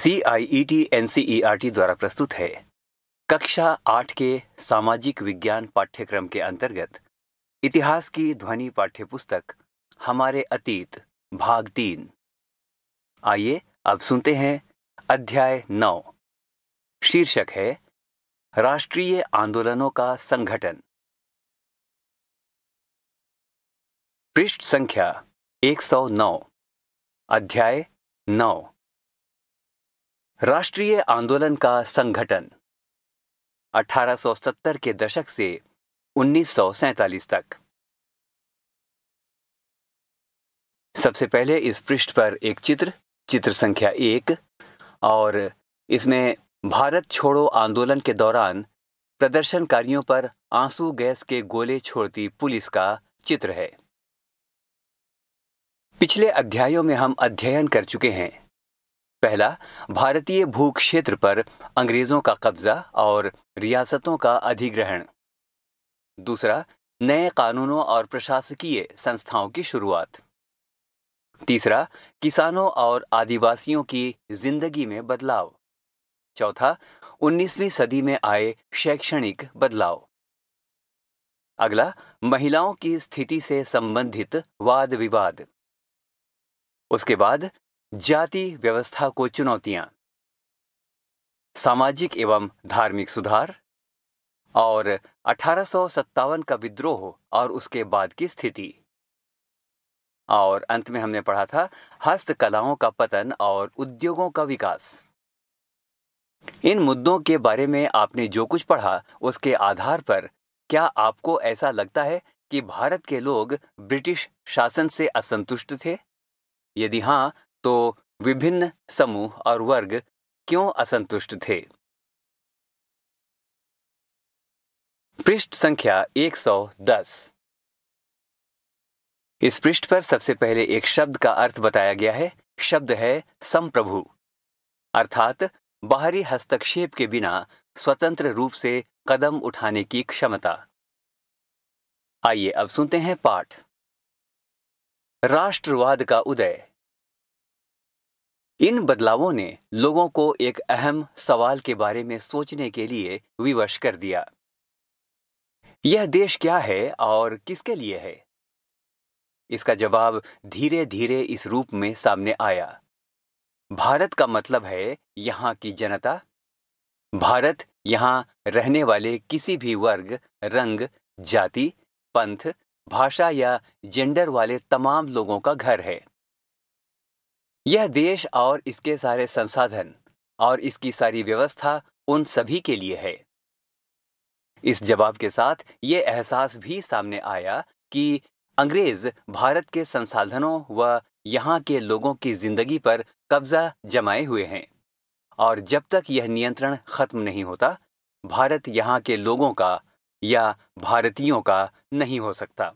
C I E T N C E R T द्वारा प्रस्तुत है कक्षा आठ के सामाजिक विज्ञान पाठ्यक्रम के अंतर्गत इतिहास की ध्वनि पाठ्य पुस्तक हमारे अतीत भाग तीन आइए अब सुनते हैं अध्याय नौ शीर्षक है राष्ट्रीय आंदोलनों का संगठन पृष्ठ संख्या 109 अध्याय नौ राष्ट्रीय आंदोलन का संगठन 1870 के दशक से उन्नीस तक सबसे पहले इस पृष्ठ पर एक चित्र चित्र संख्या एक और इसमें भारत छोड़ो आंदोलन के दौरान प्रदर्शनकारियों पर आंसू गैस के गोले छोड़ती पुलिस का चित्र है पिछले अध्यायों में हम अध्ययन कर चुके हैं पहला भारतीय भू क्षेत्र पर अंग्रेजों का कब्जा और रियासतों का अधिग्रहण दूसरा नए कानूनों और प्रशासकीय संस्थाओं की शुरुआत तीसरा किसानों और आदिवासियों की जिंदगी में बदलाव चौथा 19वीं सदी में आए शैक्षणिक बदलाव अगला महिलाओं की स्थिति से संबंधित वाद विवाद उसके बाद जाति व्यवस्था को चुनौतियां सामाजिक एवं धार्मिक सुधार और अठारह का विद्रोह और उसके बाद की स्थिति और अंत में हमने पढ़ा था हस्तकलाओं का पतन और उद्योगों का विकास इन मुद्दों के बारे में आपने जो कुछ पढ़ा उसके आधार पर क्या आपको ऐसा लगता है कि भारत के लोग ब्रिटिश शासन से असंतुष्ट थे यदि हाँ तो विभिन्न समूह और वर्ग क्यों असंतुष्ट थे पृष्ठ संख्या 110 इस पृष्ठ पर सबसे पहले एक शब्द का अर्थ बताया गया है शब्द है संप्रभु अर्थात बाहरी हस्तक्षेप के बिना स्वतंत्र रूप से कदम उठाने की क्षमता आइए अब सुनते हैं पाठ राष्ट्रवाद का उदय इन बदलावों ने लोगों को एक अहम सवाल के बारे में सोचने के लिए विवश कर दिया यह देश क्या है और किसके लिए है इसका जवाब धीरे धीरे इस रूप में सामने आया भारत का मतलब है यहाँ की जनता भारत यहाँ रहने वाले किसी भी वर्ग रंग जाति पंथ भाषा या जेंडर वाले तमाम लोगों का घर है यह देश और इसके सारे संसाधन और इसकी सारी व्यवस्था उन सभी के लिए है इस जवाब के साथ ये एहसास भी सामने आया कि अंग्रेज भारत के संसाधनों व यहाँ के लोगों की जिंदगी पर कब्जा जमाए हुए हैं और जब तक यह नियंत्रण खत्म नहीं होता भारत यहाँ के लोगों का या भारतीयों का नहीं हो सकता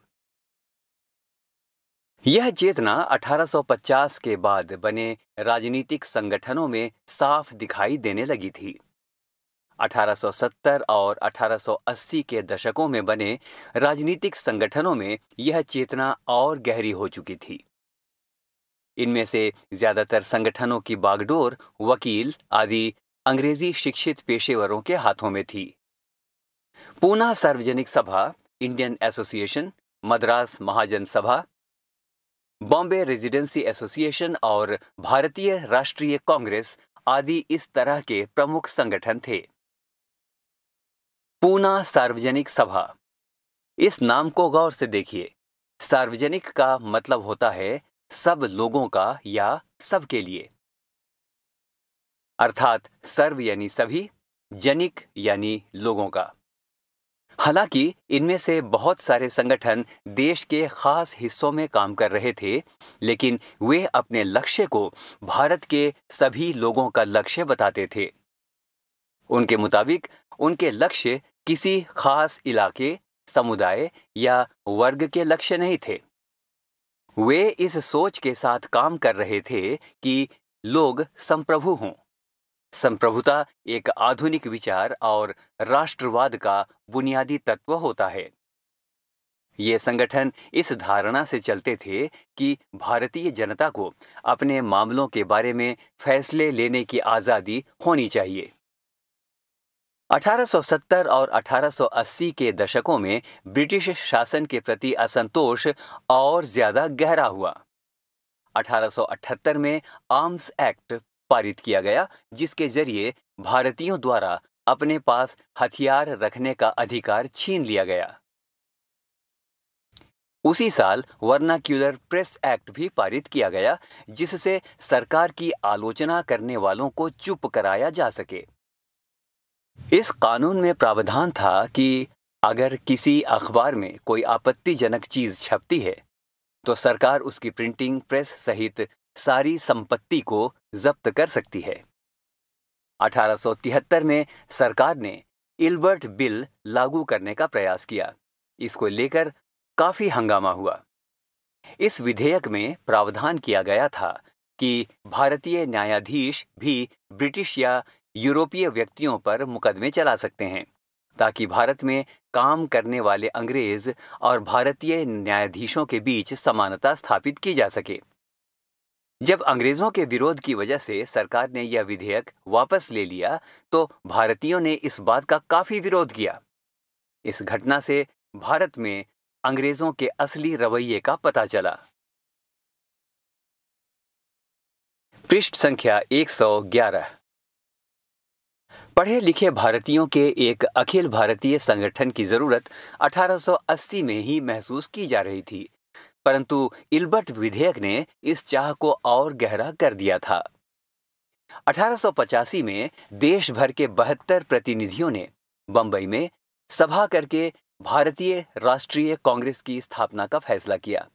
यह चेतना 1850 के बाद बने राजनीतिक संगठनों में साफ दिखाई देने लगी थी 1870 और 1880 के दशकों में बने राजनीतिक संगठनों में यह चेतना और गहरी हो चुकी थी इनमें से ज्यादातर संगठनों की बागडोर वकील आदि अंग्रेजी शिक्षित पेशेवरों के हाथों में थी पूना सार्वजनिक सभा इंडियन एसोसिएशन मद्रास महाजन सभा बॉम्बे रेजिडेंसी एसोसिएशन और भारतीय राष्ट्रीय कांग्रेस आदि इस तरह के प्रमुख संगठन थे पूना सार्वजनिक सभा इस नाम को गौर से देखिए सार्वजनिक का मतलब होता है सब लोगों का या सबके लिए अर्थात सर्व यानी सभी जनिक यानी लोगों का हालांकि इनमें से बहुत सारे संगठन देश के खास हिस्सों में काम कर रहे थे लेकिन वे अपने लक्ष्य को भारत के सभी लोगों का लक्ष्य बताते थे उनके मुताबिक उनके लक्ष्य किसी खास इलाके समुदाय या वर्ग के लक्ष्य नहीं थे वे इस सोच के साथ काम कर रहे थे कि लोग संप्रभु हों संप्रभुता एक आधुनिक विचार और राष्ट्रवाद का बुनियादी तत्व होता है ये संगठन इस धारणा से चलते थे कि भारतीय जनता को अपने मामलों के बारे में फैसले लेने की आज़ादी होनी चाहिए 1870 और 1880 के दशकों में ब्रिटिश शासन के प्रति असंतोष और ज्यादा गहरा हुआ 1878 में आर्म्स एक्ट पारित किया गया जिसके जरिए भारतीयों द्वारा अपने पास हथियार रखने का अधिकार छीन लिया गया उसी साल वर्नाक्यूलर प्रेस एक्ट भी पारित किया गया जिससे सरकार की आलोचना करने वालों को चुप कराया जा सके इस कानून में प्रावधान था कि अगर किसी अखबार में कोई आपत्तिजनक चीज छपती है तो सरकार उसकी प्रिंटिंग प्रेस सहित सारी संपत्ति को जब्त कर सकती है 1873 में सरकार ने इल्बर्ट बिल लागू करने का प्रयास किया इसको लेकर काफी हंगामा हुआ इस विधेयक में प्रावधान किया गया था कि भारतीय न्यायाधीश भी ब्रिटिश या यूरोपीय व्यक्तियों पर मुकदमे चला सकते हैं ताकि भारत में काम करने वाले अंग्रेज और भारतीय न्यायाधीशों के बीच समानता स्थापित की जा सके जब अंग्रेजों के विरोध की वजह से सरकार ने यह विधेयक वापस ले लिया तो भारतीयों ने इस बात का काफी विरोध किया इस घटना से भारत में अंग्रेजों के असली रवैये का पता चला पृष्ठ संख्या 111 पढ़े लिखे भारतीयों के एक अखिल भारतीय संगठन की जरूरत 1880 में ही महसूस की जा रही थी परंतु इल्बर्ट विधेयक ने इस चाह को और गहरा कर दिया था अठारह में देश भर के बहत्तर प्रतिनिधियों ने बंबई में सभा करके भारतीय राष्ट्रीय कांग्रेस की स्थापना का फैसला किया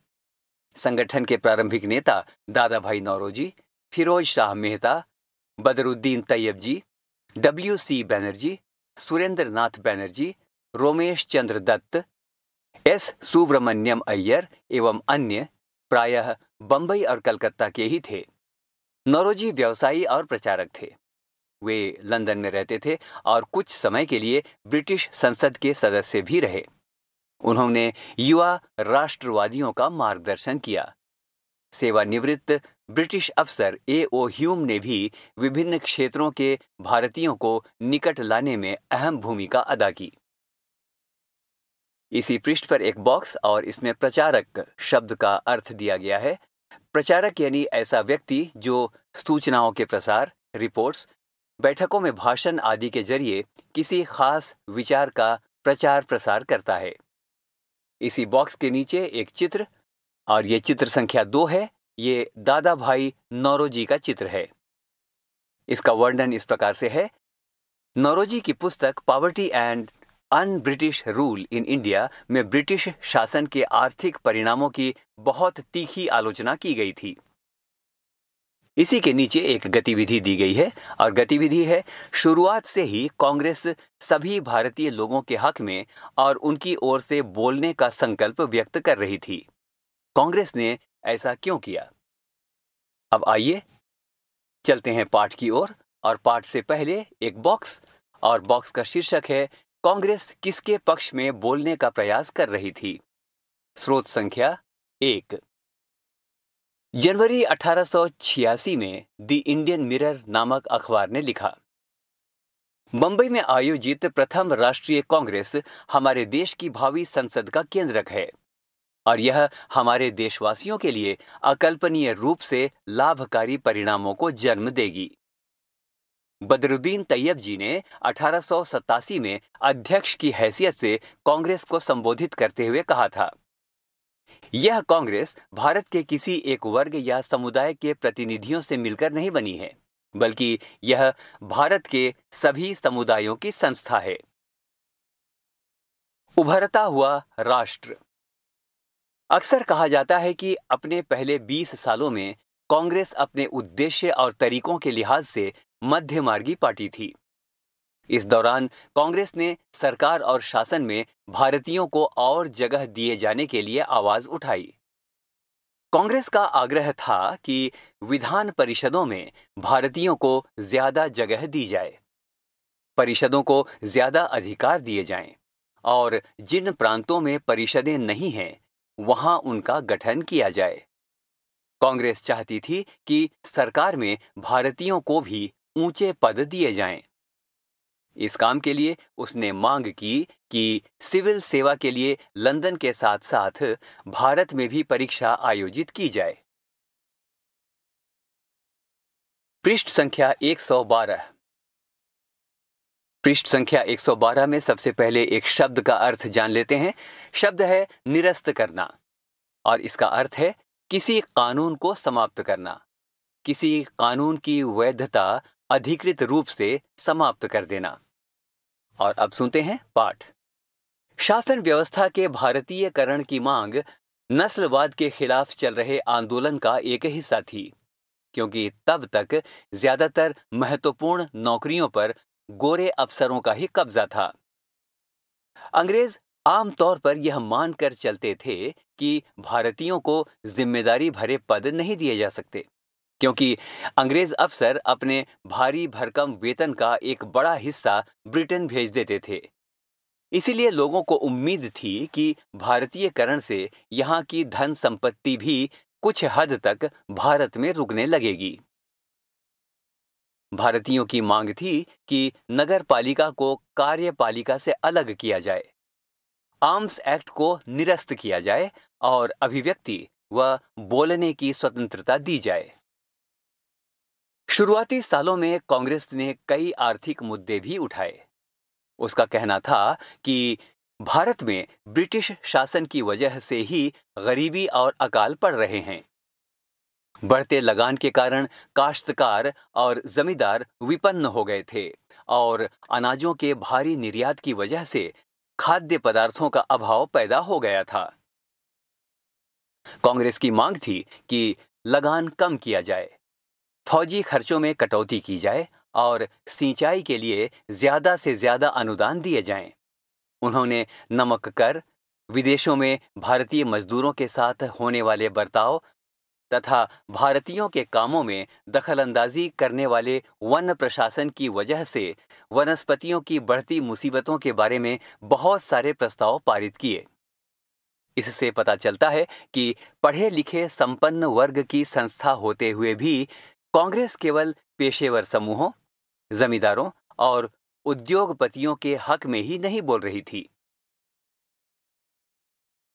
संगठन के प्रारंभिक नेता Dadabhai Naoroji Pherozeshah Mehta Badruddin Tyabji W C Banerjee Surendranath Banerjee Romesh Chandra Dutt S Subramania Iyer एवं अन्य प्रायः बंबई और कलकत्ता के ही थे नौरोजी व्यवसायी और प्रचारक थे वे लंदन में रहते थे और कुछ समय के लिए ब्रिटिश संसद के सदस्य भी रहे उन्होंने युवा राष्ट्रवादियों का मार्गदर्शन किया सेवानिवृत्त ब्रिटिश अफसर ए ओ ह्यूम ने भी विभिन्न क्षेत्रों के भारतीयों को निकट लाने में अहम भूमिका अदा की इसी पृष्ठ पर एक बॉक्स और इसमें प्रचारक शब्द का अर्थ दिया गया है प्रचारक यानी ऐसा व्यक्ति जो सूचनाओं के प्रसार रिपोर्ट्स बैठकों में भाषण आदि के जरिए किसी खास विचार का प्रचार प्रसार करता है इसी बॉक्स के नीचे एक चित्र और ये चित्र संख्या दो है ये दादा भाई नौरोजी का चित्र है इसका वर्णन इस प्रकार से है नौरोजी की पुस्तक poverty and un British rule in India में ब्रिटिश शासन के आर्थिक परिणामों की बहुत तीखी आलोचना की गई थी इसी के नीचे एक गतिविधि दी गई है और गतिविधि है शुरुआत से ही कांग्रेस सभी भारतीय लोगों के हक में और उनकी ओर से बोलने का संकल्प व्यक्त कर रही थी कांग्रेस ने ऐसा क्यों किया अब आइए चलते हैं पाठ की ओर और, और पाठ से पहले एक बॉक्स और बॉक्स का शीर्षक है कांग्रेस किसके पक्ष में बोलने का प्रयास कर रही थी स्रोत संख्या एक जनवरी 1886 में द इंडियन मिरर नामक अखबार ने लिखा मुंबई में आयोजित प्रथम राष्ट्रीय कांग्रेस हमारे देश की भावी संसद का केंद्रक है और यह हमारे देशवासियों के लिए अकल्पनीय रूप से लाभकारी परिणामों को जन्म देगी बदरुद्दीन तैयब जी ने अठारह में अध्यक्ष की हैसियत से कांग्रेस को संबोधित करते हुए कहा था यह कांग्रेस भारत के किसी एक वर्ग या समुदाय के प्रतिनिधियों से मिलकर नहीं बनी है बल्कि यह भारत के सभी समुदायों की संस्था है उभरता हुआ राष्ट्र अक्सर कहा जाता है कि अपने पहले 20 सालों में कांग्रेस अपने उद्देश्य और तरीकों के लिहाज से मध्यमार्गी पार्टी थी इस दौरान कांग्रेस ने सरकार और शासन में भारतीयों को और जगह दिए जाने के लिए आवाज उठाई कांग्रेस का आग्रह था कि विधान परिषदों में भारतीयों को ज्यादा जगह दी जाए परिषदों को ज्यादा अधिकार दिए जाएं और जिन प्रांतों में परिषदें नहीं हैं वहां उनका गठन किया जाए कांग्रेस चाहती थी कि सरकार में भारतीयों को भी ऊंचे पद दिए जाएं। इस काम के लिए उसने मांग की कि सिविल सेवा के लिए लंदन के साथ साथ भारत में भी परीक्षा आयोजित की जाए पृष्ठ संख्या 112 पृष्ठ संख्या 112 में सबसे पहले एक शब्द का अर्थ जान लेते हैं शब्द है निरस्त करना और इसका अर्थ है किसी कानून को समाप्त करना किसी कानून की वैधता अधिकृत रूप से समाप्त कर देना और अब सुनते हैं पाठ शासन व्यवस्था के भारतीयकरण की मांग नस्लवाद के खिलाफ चल रहे आंदोलन का एक हिस्सा थी क्योंकि तब तक ज्यादातर महत्वपूर्ण नौकरियों पर गोरे अफसरों का ही कब्जा था अंग्रेज आमतौर पर यह मानकर चलते थे कि भारतीयों को जिम्मेदारी भरे पद नहीं दिए जा सकते क्योंकि अंग्रेज अफसर अपने भारी भरकम वेतन का एक बड़ा हिस्सा ब्रिटेन भेज देते थे इसीलिए लोगों को उम्मीद थी कि भारतीयकरण से यहाँ की धन संपत्ति भी कुछ हद तक भारत में रुकने लगेगी भारतीयों की मांग थी कि नगर पालिका को कार्यपालिका से अलग किया जाए आर्म्स एक्ट को निरस्त किया जाए और अभिव्यक्ति व बोलने की स्वतंत्रता दी जाए शुरुआती सालों में कांग्रेस ने कई आर्थिक मुद्दे भी उठाए उसका कहना था कि भारत में ब्रिटिश शासन की वजह से ही गरीबी और अकाल पड़ रहे हैं बढ़ते लगान के कारण काश्तकार और जमींदार विपन्न हो गए थे और अनाजों के भारी निर्यात की वजह से खाद्य पदार्थों का अभाव पैदा हो गया था कांग्रेस की मांग थी कि लगान कम किया जाए फौजी खर्चों में कटौती की जाए और सिंचाई के लिए ज्यादा से ज्यादा अनुदान दिए जाएं। उन्होंने नमक कर विदेशों में भारतीय मजदूरों के साथ होने वाले बर्ताव तथा भारतीयों के कामों में दखलंदाजी करने वाले वन प्रशासन की वजह से वनस्पतियों की बढ़ती मुसीबतों के बारे में बहुत सारे प्रस्ताव पारित किए इससे पता चलता है कि पढ़े लिखे संपन्न वर्ग की संस्था होते हुए भी कांग्रेस केवल पेशेवर समूहों जमींदारों और उद्योगपतियों के हक में ही नहीं बोल रही थी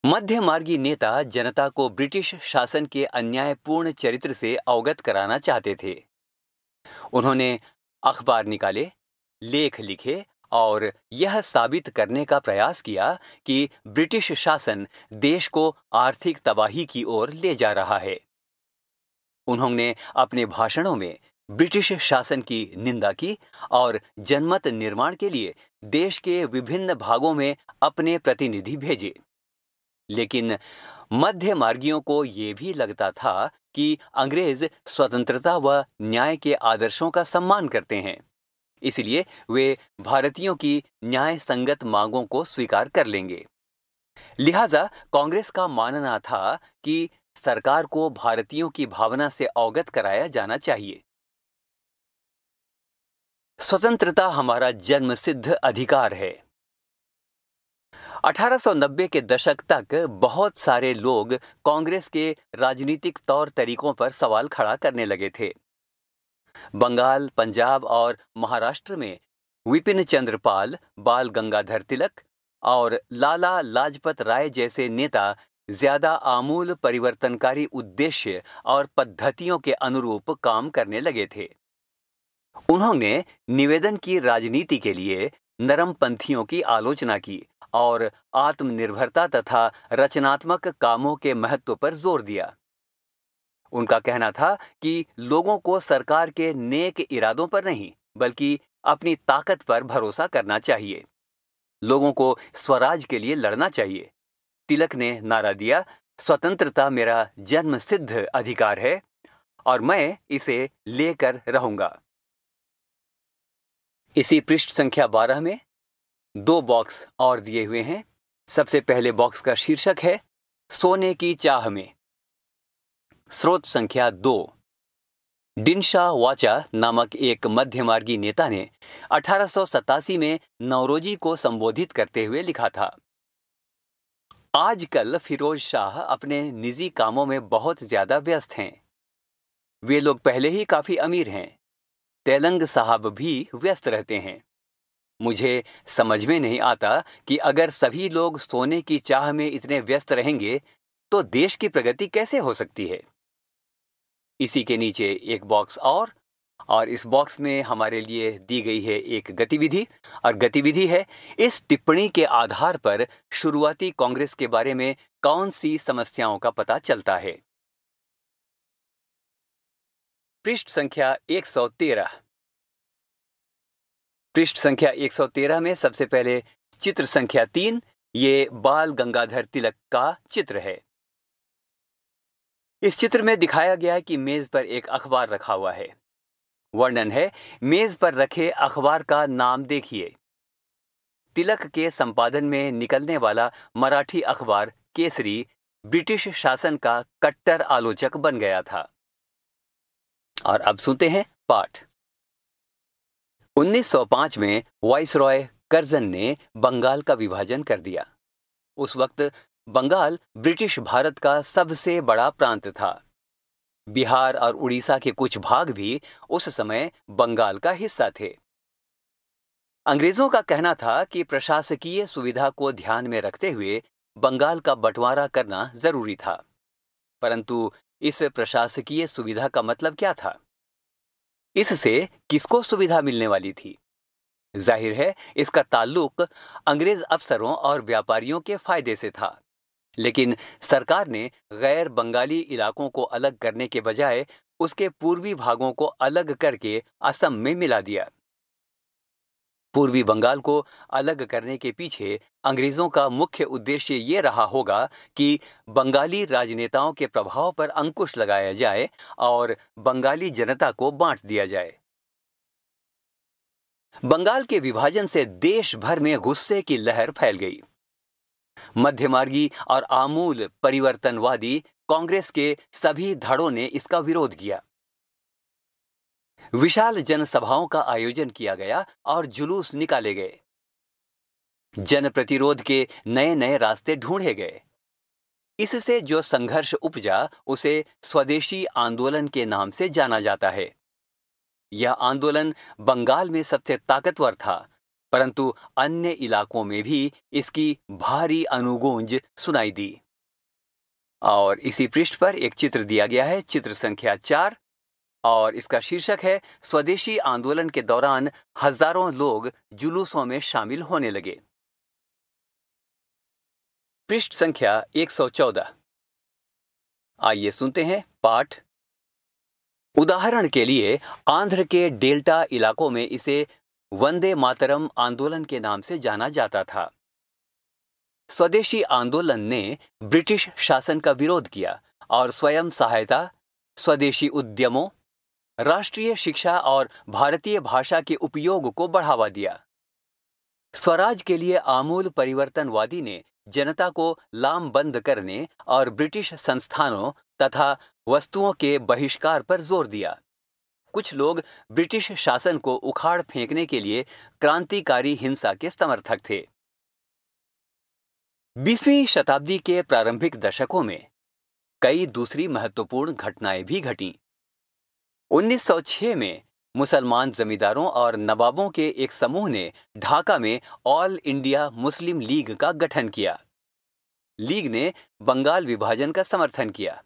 मध्य मार्गी नेता जनता को ब्रिटिश शासन के अन्यायपूर्ण चरित्र से अवगत कराना चाहते थे उन्होंने अखबार निकाले लेख लिखे और यह साबित करने का प्रयास किया कि ब्रिटिश शासन देश को आर्थिक तबाही की ओर ले जा रहा है उन्होंने अपने भाषणों में ब्रिटिश शासन की निंदा की और जनमत निर्माण के लिए देश के विभिन्न भागों में अपने प्रतिनिधि भेजे लेकिन मध्य मार्गियों को ये भी लगता था कि अंग्रेज स्वतंत्रता व न्याय के आदर्शों का सम्मान करते हैं इसलिए वे भारतीयों की न्याय संगत मांगों को स्वीकार कर लेंगे लिहाजा कांग्रेस का मानना था कि सरकार को भारतीयों की भावना से अवगत कराया जाना चाहिए स्वतंत्रता हमारा जन्मसिद्ध अधिकार है 1890 के दशक तक बहुत सारे लोग कांग्रेस के राजनीतिक तौर तरीकों पर सवाल खड़ा करने लगे थे बंगाल पंजाब और महाराष्ट्र में विपिन चंद्रपाल बाल गंगाधर तिलक और लाला लाजपत राय जैसे नेता ज्यादा आमूल परिवर्तनकारी उद्देश्य और पद्धतियों के अनुरूप काम करने लगे थे उन्होंने निवेदन की राजनीति के लिए नरमपंथियों की आलोचना की और आत्मनिर्भरता तथा रचनात्मक कामों के महत्व पर जोर दिया उनका कहना था कि लोगों को सरकार के नेक इरादों पर नहीं बल्कि अपनी ताकत पर भरोसा करना चाहिए लोगों को स्वराज के लिए लड़ना चाहिए तिलक ने नारा दिया स्वतंत्रता मेरा जन्म सिद्ध अधिकार है और मैं इसे लेकर रहूंगा इसी पृष्ठ संख्या 12 में दो बॉक्स और दिए हुए हैं सबसे पहले बॉक्स का शीर्षक है सोने की चाह में स्रोत संख्या दो डिनशा वाचा नामक एक मध्यमार्गी नेता ने अठारह में नवरोजी को संबोधित करते हुए लिखा था आजकल फिरोज शाह अपने निजी कामों में बहुत ज़्यादा व्यस्त हैं वे लोग पहले ही काफ़ी अमीर हैं तेलंग साहब भी व्यस्त रहते हैं मुझे समझ में नहीं आता कि अगर सभी लोग सोने की चाह में इतने व्यस्त रहेंगे तो देश की प्रगति कैसे हो सकती है इसी के नीचे एक बॉक्स और और इस बॉक्स में हमारे लिए दी गई है एक गतिविधि और गतिविधि है इस टिप्पणी के आधार पर शुरुआती कांग्रेस के बारे में कौन सी समस्याओं का पता चलता है पृष्ठ संख्या 113 पृष्ठ संख्या 113 में सबसे पहले चित्र संख्या तीन ये बाल गंगाधर तिलक का चित्र है इस चित्र में दिखाया गया है कि मेज पर एक अखबार रखा हुआ है वर्णन है मेज पर रखे अखबार का नाम देखिए तिलक के संपादन में निकलने वाला मराठी अखबार केसरी ब्रिटिश शासन का कट्टर आलोचक बन गया था और अब सुनते हैं पाठ 1905 में वाइस रॉय करजन ने बंगाल का विभाजन कर दिया उस वक्त बंगाल ब्रिटिश भारत का सबसे बड़ा प्रांत था बिहार और उड़ीसा के कुछ भाग भी उस समय बंगाल का हिस्सा थे अंग्रेजों का कहना था कि प्रशासकीय सुविधा को ध्यान में रखते हुए बंगाल का बंटवारा करना जरूरी था परंतु इस प्रशासकीय सुविधा का मतलब क्या था इससे किसको सुविधा मिलने वाली थी जाहिर है इसका ताल्लुक अंग्रेज अफसरों और व्यापारियों के फायदे से था लेकिन सरकार ने गैर बंगाली इलाकों को अलग करने के बजाय उसके पूर्वी भागों को अलग करके असम में मिला दिया पूर्वी बंगाल को अलग करने के पीछे अंग्रेजों का मुख्य उद्देश्य ये रहा होगा कि बंगाली राजनेताओं के प्रभाव पर अंकुश लगाया जाए और बंगाली जनता को बांट दिया जाए बंगाल के विभाजन से देश भर में गुस्से की लहर फैल गई मध्यमार्गी और आमूल परिवर्तनवादी कांग्रेस के सभी धड़ों ने इसका विरोध किया विशाल जनसभाओं का आयोजन किया गया और जुलूस निकाले गए जन प्रतिरोध के नए नए रास्ते ढूंढे गए इससे जो संघर्ष उपजा उसे स्वदेशी आंदोलन के नाम से जाना जाता है यह आंदोलन बंगाल में सबसे ताकतवर था परंतु अन्य इलाकों में भी इसकी भारी अनुगूंज सुनाई दी और इसी पृष्ठ पर एक चित्र दिया गया है चित्र संख्या चार और इसका शीर्षक है स्वदेशी आंदोलन के दौरान हजारों लोग जुलूसों में शामिल होने लगे पृष्ठ संख्या 114 आइए सुनते हैं पाठ उदाहरण के लिए आंध्र के डेल्टा इलाकों में इसे वंदे मातरम आंदोलन के नाम से जाना जाता था स्वदेशी आंदोलन ने ब्रिटिश शासन का विरोध किया और स्वयं सहायता स्वदेशी उद्यमों राष्ट्रीय शिक्षा और भारतीय भाषा के उपयोग को बढ़ावा दिया स्वराज के लिए आमूल परिवर्तनवादी ने जनता को लामबंद करने और ब्रिटिश संस्थानों तथा वस्तुओं के बहिष्कार पर जोर दिया कुछ लोग ब्रिटिश शासन को उखाड़ फेंकने के लिए क्रांतिकारी हिंसा के समर्थक थे बीसवीं शताब्दी के प्रारंभिक दशकों में कई दूसरी महत्वपूर्ण घटनाएं भी घटी 1906 में मुसलमान जमींदारों और नवाबों के एक समूह ने ढाका में ऑल इंडिया मुस्लिम लीग का गठन किया लीग ने बंगाल विभाजन का समर्थन किया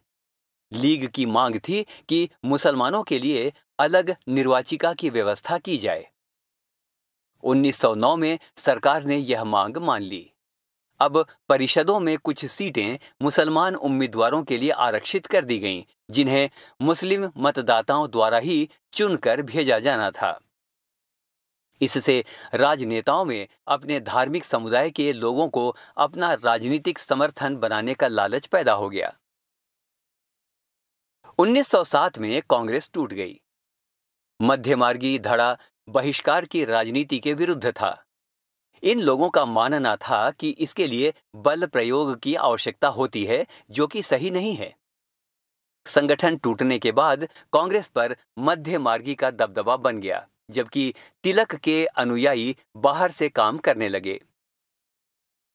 लीग की मांग थी कि मुसलमानों के लिए अलग निर्वाचिका की व्यवस्था की जाए 1909 में सरकार ने यह मांग मान ली अब परिषदों में कुछ सीटें मुसलमान उम्मीदवारों के लिए आरक्षित कर दी गईं, जिन्हें मुस्लिम मतदाताओं द्वारा ही चुनकर भेजा जाना था इससे राजनेताओं में अपने धार्मिक समुदाय के लोगों को अपना राजनीतिक समर्थन बनाने का लालच पैदा हो गया 1907 में कांग्रेस टूट गई मध्यमार्गी धड़ा बहिष्कार की राजनीति के विरुद्ध था इन लोगों का मानना था कि इसके लिए बल प्रयोग की आवश्यकता होती है जो कि सही नहीं है संगठन टूटने के बाद कांग्रेस पर मध्य मार्गी का दबदबा बन गया जबकि तिलक के अनुयायी बाहर से काम करने लगे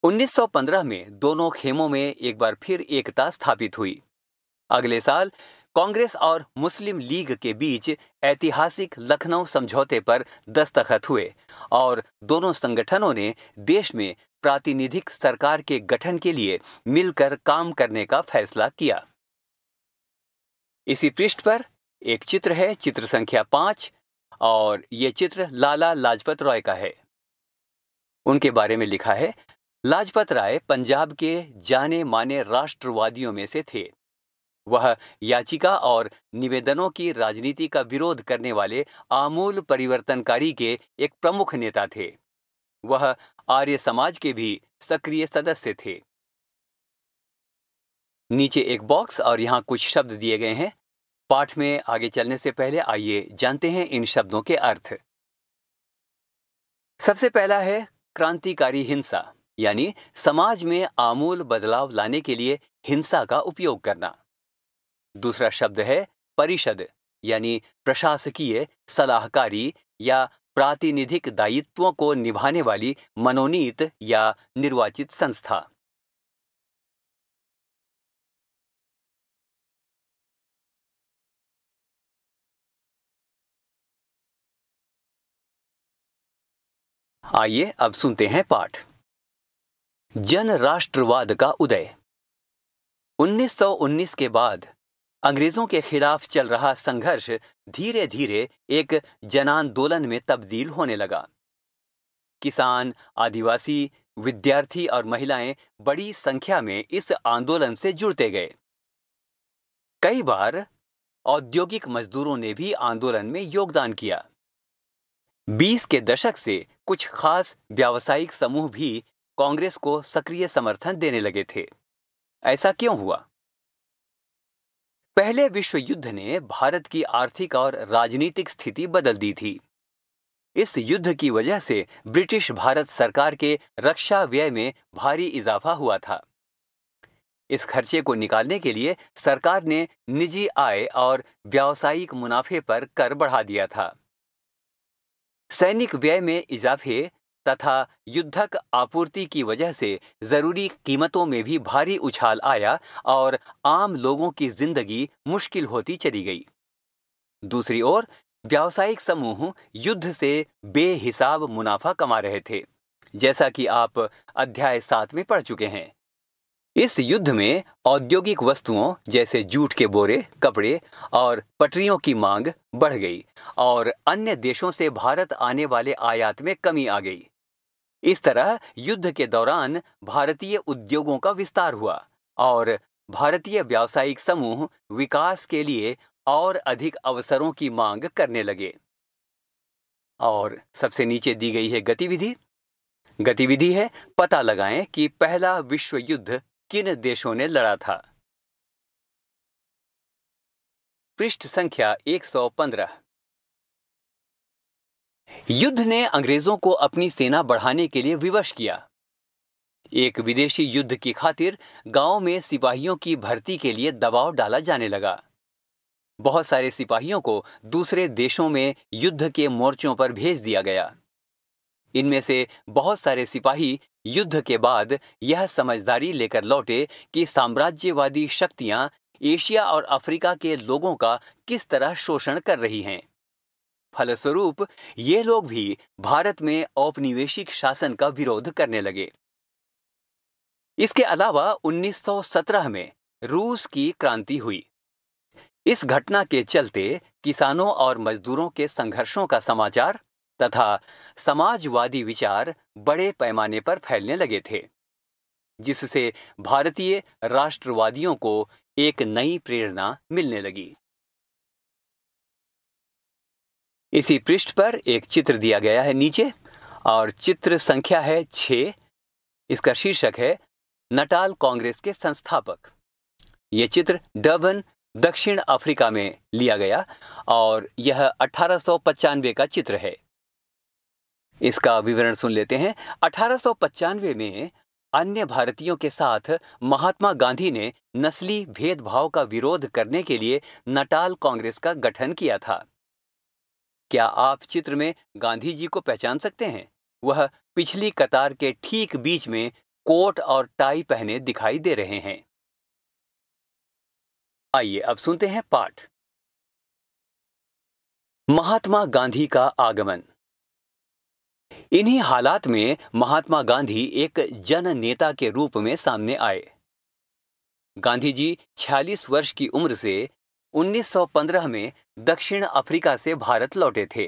1915 में दोनों खेमों में एक बार फिर एकता स्थापित हुई अगले साल कांग्रेस और मुस्लिम लीग के बीच ऐतिहासिक लखनऊ समझौते पर दस्तखत हुए और दोनों संगठनों ने देश में प्रातिनिधिक सरकार के गठन के लिए मिलकर काम करने का फैसला किया इसी पृष्ठ पर एक चित्र है चित्र संख्या पांच और ये चित्र लाला लाजपत रॉय का है उनके बारे में लिखा है लाजपत राय पंजाब के जाने माने राष्ट्रवादियों में से थे वह याचिका और निवेदनों की राजनीति का विरोध करने वाले आमूल परिवर्तनकारी के एक प्रमुख नेता थे वह आर्य समाज के भी सक्रिय सदस्य थे नीचे एक बॉक्स और यहाँ कुछ शब्द दिए गए हैं पाठ में आगे चलने से पहले आइए जानते हैं इन शब्दों के अर्थ सबसे पहला है क्रांतिकारी हिंसा यानी समाज में आमूल बदलाव लाने के लिए हिंसा का उपयोग करना दूसरा शब्द है परिषद यानी प्रशासकीय सलाहकारी या प्रातिनिधिक दायित्वों को निभाने वाली मनोनीत या निर्वाचित संस्था आइए अब सुनते हैं पाठ जन राष्ट्रवाद का उदय 1919 के बाद अंग्रेजों के खिलाफ चल रहा संघर्ष धीरे धीरे एक जन आंदोलन में तब्दील होने लगा किसान आदिवासी विद्यार्थी और महिलाएं बड़ी संख्या में इस आंदोलन से जुड़ते गए कई बार औद्योगिक मजदूरों ने भी आंदोलन में योगदान किया 20 के दशक से कुछ खास व्यावसायिक समूह भी कांग्रेस को सक्रिय समर्थन देने लगे थे ऐसा क्यों हुआ पहले विश्व युद्ध ने भारत की आर्थिक और राजनीतिक स्थिति बदल दी थी इस युद्ध की वजह से ब्रिटिश भारत सरकार के रक्षा व्यय में भारी इजाफा हुआ था इस खर्चे को निकालने के लिए सरकार ने निजी आय और व्यावसायिक मुनाफे पर कर बढ़ा दिया था सैनिक व्यय में इजाफे तथा युद्धक आपूर्ति की वजह से जरूरी कीमतों में भी भारी उछाल आया और आम लोगों की जिंदगी मुश्किल होती चली गई दूसरी ओर व्यावसायिक समूह युद्ध से बेहिसाब मुनाफा कमा रहे थे जैसा कि आप अध्याय सात में पढ़ चुके हैं इस युद्ध में औद्योगिक वस्तुओं जैसे जूट के बोरे कपड़े और पटरियों की मांग बढ़ गई और अन्य देशों से भारत आने वाले आयात में कमी आ गई इस तरह युद्ध के दौरान भारतीय उद्योगों का विस्तार हुआ और भारतीय व्यावसायिक समूह विकास के लिए और अधिक अवसरों की मांग करने लगे और सबसे नीचे दी गई है गतिविधि गतिविधि है पता लगाएं कि पहला विश्व युद्ध किन देशों ने लड़ा था पृष्ठ संख्या 115 युद्ध ने अंग्रेजों को अपनी सेना बढ़ाने के लिए विवश किया एक विदेशी युद्ध की खातिर गांव में सिपाहियों की भर्ती के लिए दबाव डाला जाने लगा बहुत सारे सिपाहियों को दूसरे देशों में युद्ध के मोर्चों पर भेज दिया गया इनमें से बहुत सारे सिपाही युद्ध के बाद यह समझदारी लेकर लौटे कि साम्राज्यवादी शक्तियां एशिया और अफ्रीका के लोगों का किस तरह शोषण कर रही हैं फलस्वरूप ये लोग भी भारत में औपनिवेशिक शासन का विरोध करने लगे इसके अलावा 1917 में रूस की क्रांति हुई इस घटना के चलते किसानों और मजदूरों के संघर्षों का समाचार तथा समाजवादी विचार बड़े पैमाने पर फैलने लगे थे जिससे भारतीय राष्ट्रवादियों को एक नई प्रेरणा मिलने लगी इसी पृष्ठ पर एक चित्र दिया गया है नीचे और चित्र संख्या है छ इसका शीर्षक है नटाल कांग्रेस के संस्थापक ये चित्र डबन दक्षिण अफ्रीका में लिया गया और यह अठारह का चित्र है इसका विवरण सुन लेते हैं अठारह में अन्य भारतीयों के साथ महात्मा गांधी ने नस्ली भेदभाव का विरोध करने के लिए नटाल कांग्रेस का गठन किया था क्या आप चित्र में गांधी जी को पहचान सकते हैं वह पिछली कतार के ठीक बीच में कोट और टाई पहने दिखाई दे रहे हैं आइए अब सुनते हैं पाठ महात्मा गांधी का आगमन इन्हीं हालात में महात्मा गांधी एक जन नेता के रूप में सामने आए गांधी जी छियालीस वर्ष की उम्र से 1915 में दक्षिण अफ्रीका से भारत लौटे थे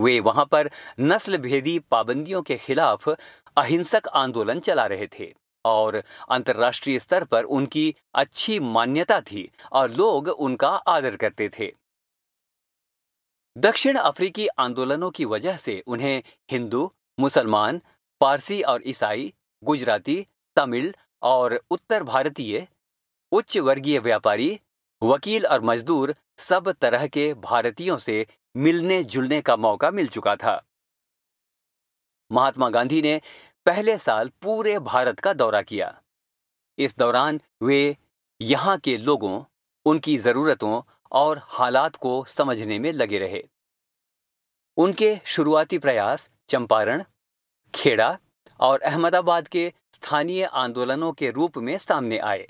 वे वहां पर नस्ल भेदी पाबंदियों के खिलाफ अहिंसक आंदोलन चला रहे थे और अंतर्राष्ट्रीय स्तर पर उनकी अच्छी मान्यता थी और लोग उनका आदर करते थे दक्षिण अफ्रीकी आंदोलनों की वजह से उन्हें हिंदू मुसलमान पारसी और ईसाई गुजराती तमिल और उत्तर भारतीय उच्च वर्गीय व्यापारी वकील और मजदूर सब तरह के भारतीयों से मिलने जुलने का मौका मिल चुका था महात्मा गांधी ने पहले साल पूरे भारत का दौरा किया इस दौरान वे यहाँ के लोगों उनकी ज़रूरतों और हालात को समझने में लगे रहे उनके शुरुआती प्रयास चंपारण खेड़ा और अहमदाबाद के स्थानीय आंदोलनों के रूप में सामने आए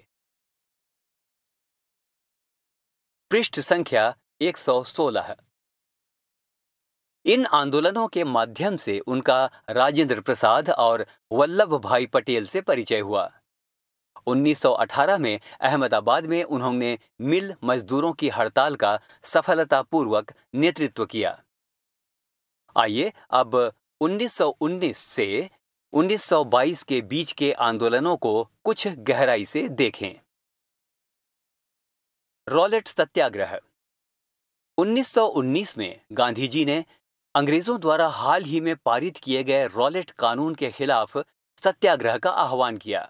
पृष्ठ संख्या 116 इन आंदोलनों के माध्यम से उनका राजेंद्र प्रसाद और वल्लभ भाई पटेल से परिचय हुआ 1918 में अहमदाबाद में उन्होंने मिल मजदूरों की हड़ताल का सफलतापूर्वक नेतृत्व किया आइए अब 1919 से 1922 के बीच के आंदोलनों को कुछ गहराई से देखें रॉलेट सत्याग्रह 1919 में गांधी जी ने अंग्रेजों द्वारा हाल ही में पारित किए गए रॉलेट कानून के खिलाफ सत्याग्रह का आह्वान किया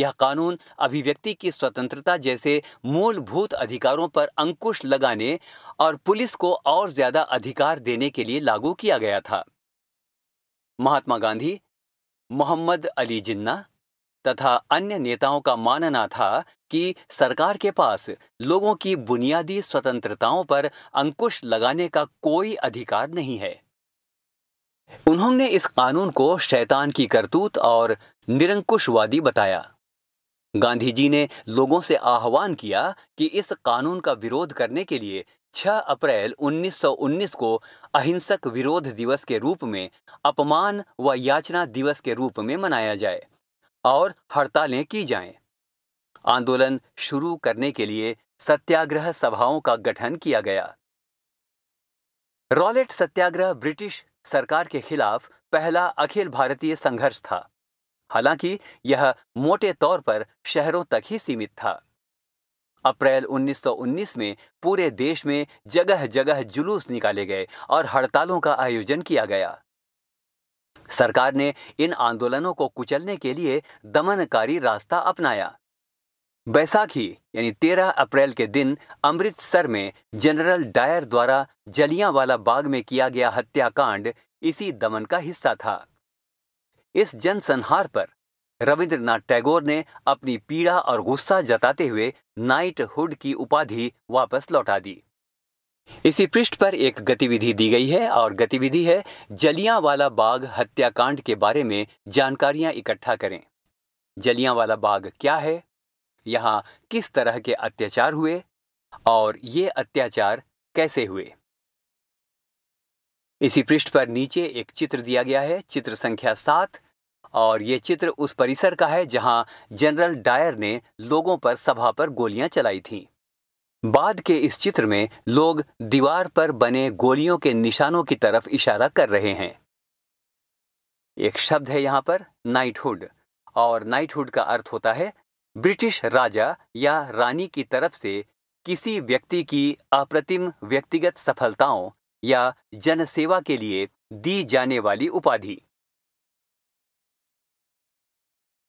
यह कानून अभिव्यक्ति की स्वतंत्रता जैसे मूलभूत अधिकारों पर अंकुश लगाने और पुलिस को और ज्यादा अधिकार देने के लिए लागू किया गया था महात्मा गांधी मोहम्मद अली जिन्ना तथा अन्य नेताओं का मानना था कि सरकार के पास लोगों की बुनियादी स्वतंत्रताओं पर अंकुश लगाने का कोई अधिकार नहीं है उन्होंने इस कानून को शैतान की करतूत और निरंकुशवादी बताया गांधी जी ने लोगों से आह्वान किया कि इस कानून का विरोध करने के लिए 6 अप्रैल 1919 को अहिंसक विरोध दिवस के रूप में अपमान व याचना दिवस के रूप में मनाया जाए और हड़तालें की जाएं। आंदोलन शुरू करने के लिए सत्याग्रह सभाओं का गठन किया गया रॉलेट सत्याग्रह ब्रिटिश सरकार के खिलाफ पहला अखिल भारतीय संघर्ष था हालांकि यह मोटे तौर पर शहरों तक ही सीमित था अप्रैल 1919 में पूरे देश में जगह जगह जुलूस निकाले गए और हड़तालों का आयोजन किया गया सरकार ने इन आंदोलनों को कुचलने के लिए दमनकारी रास्ता अपनाया बैसाखी यानी 13 अप्रैल के दिन अमृतसर में जनरल डायर द्वारा जलियांवाला बाग में किया गया हत्याकांड इसी दमन का हिस्सा था इस जनसंहार पर रविंद्रनाथ टैगोर ने अपनी पीड़ा और गुस्सा जताते हुए नाइट हुड की उपाधि वापस लौटा दी इसी पृष्ठ पर एक गतिविधि दी गई है और गतिविधि है जलियांवाला बाग हत्याकांड के बारे में जानकारियां इकट्ठा करें जलियांवाला बाग क्या है यहाँ किस तरह के अत्याचार हुए और ये अत्याचार कैसे हुए इसी पृष्ठ पर नीचे एक चित्र दिया गया है चित्र संख्या सात और ये चित्र उस परिसर का है जहां जनरल डायर ने लोगों पर सभा पर गोलियां चलाई थीं बाद के इस चित्र में लोग दीवार पर बने गोलियों के निशानों की तरफ इशारा कर रहे हैं एक शब्द है यहाँ पर नाइटहुड और नाइटहुड का अर्थ होता है ब्रिटिश राजा या रानी की तरफ से किसी व्यक्ति की अप्रतिम व्यक्तिगत सफलताओं या जनसेवा के लिए दी जाने वाली उपाधि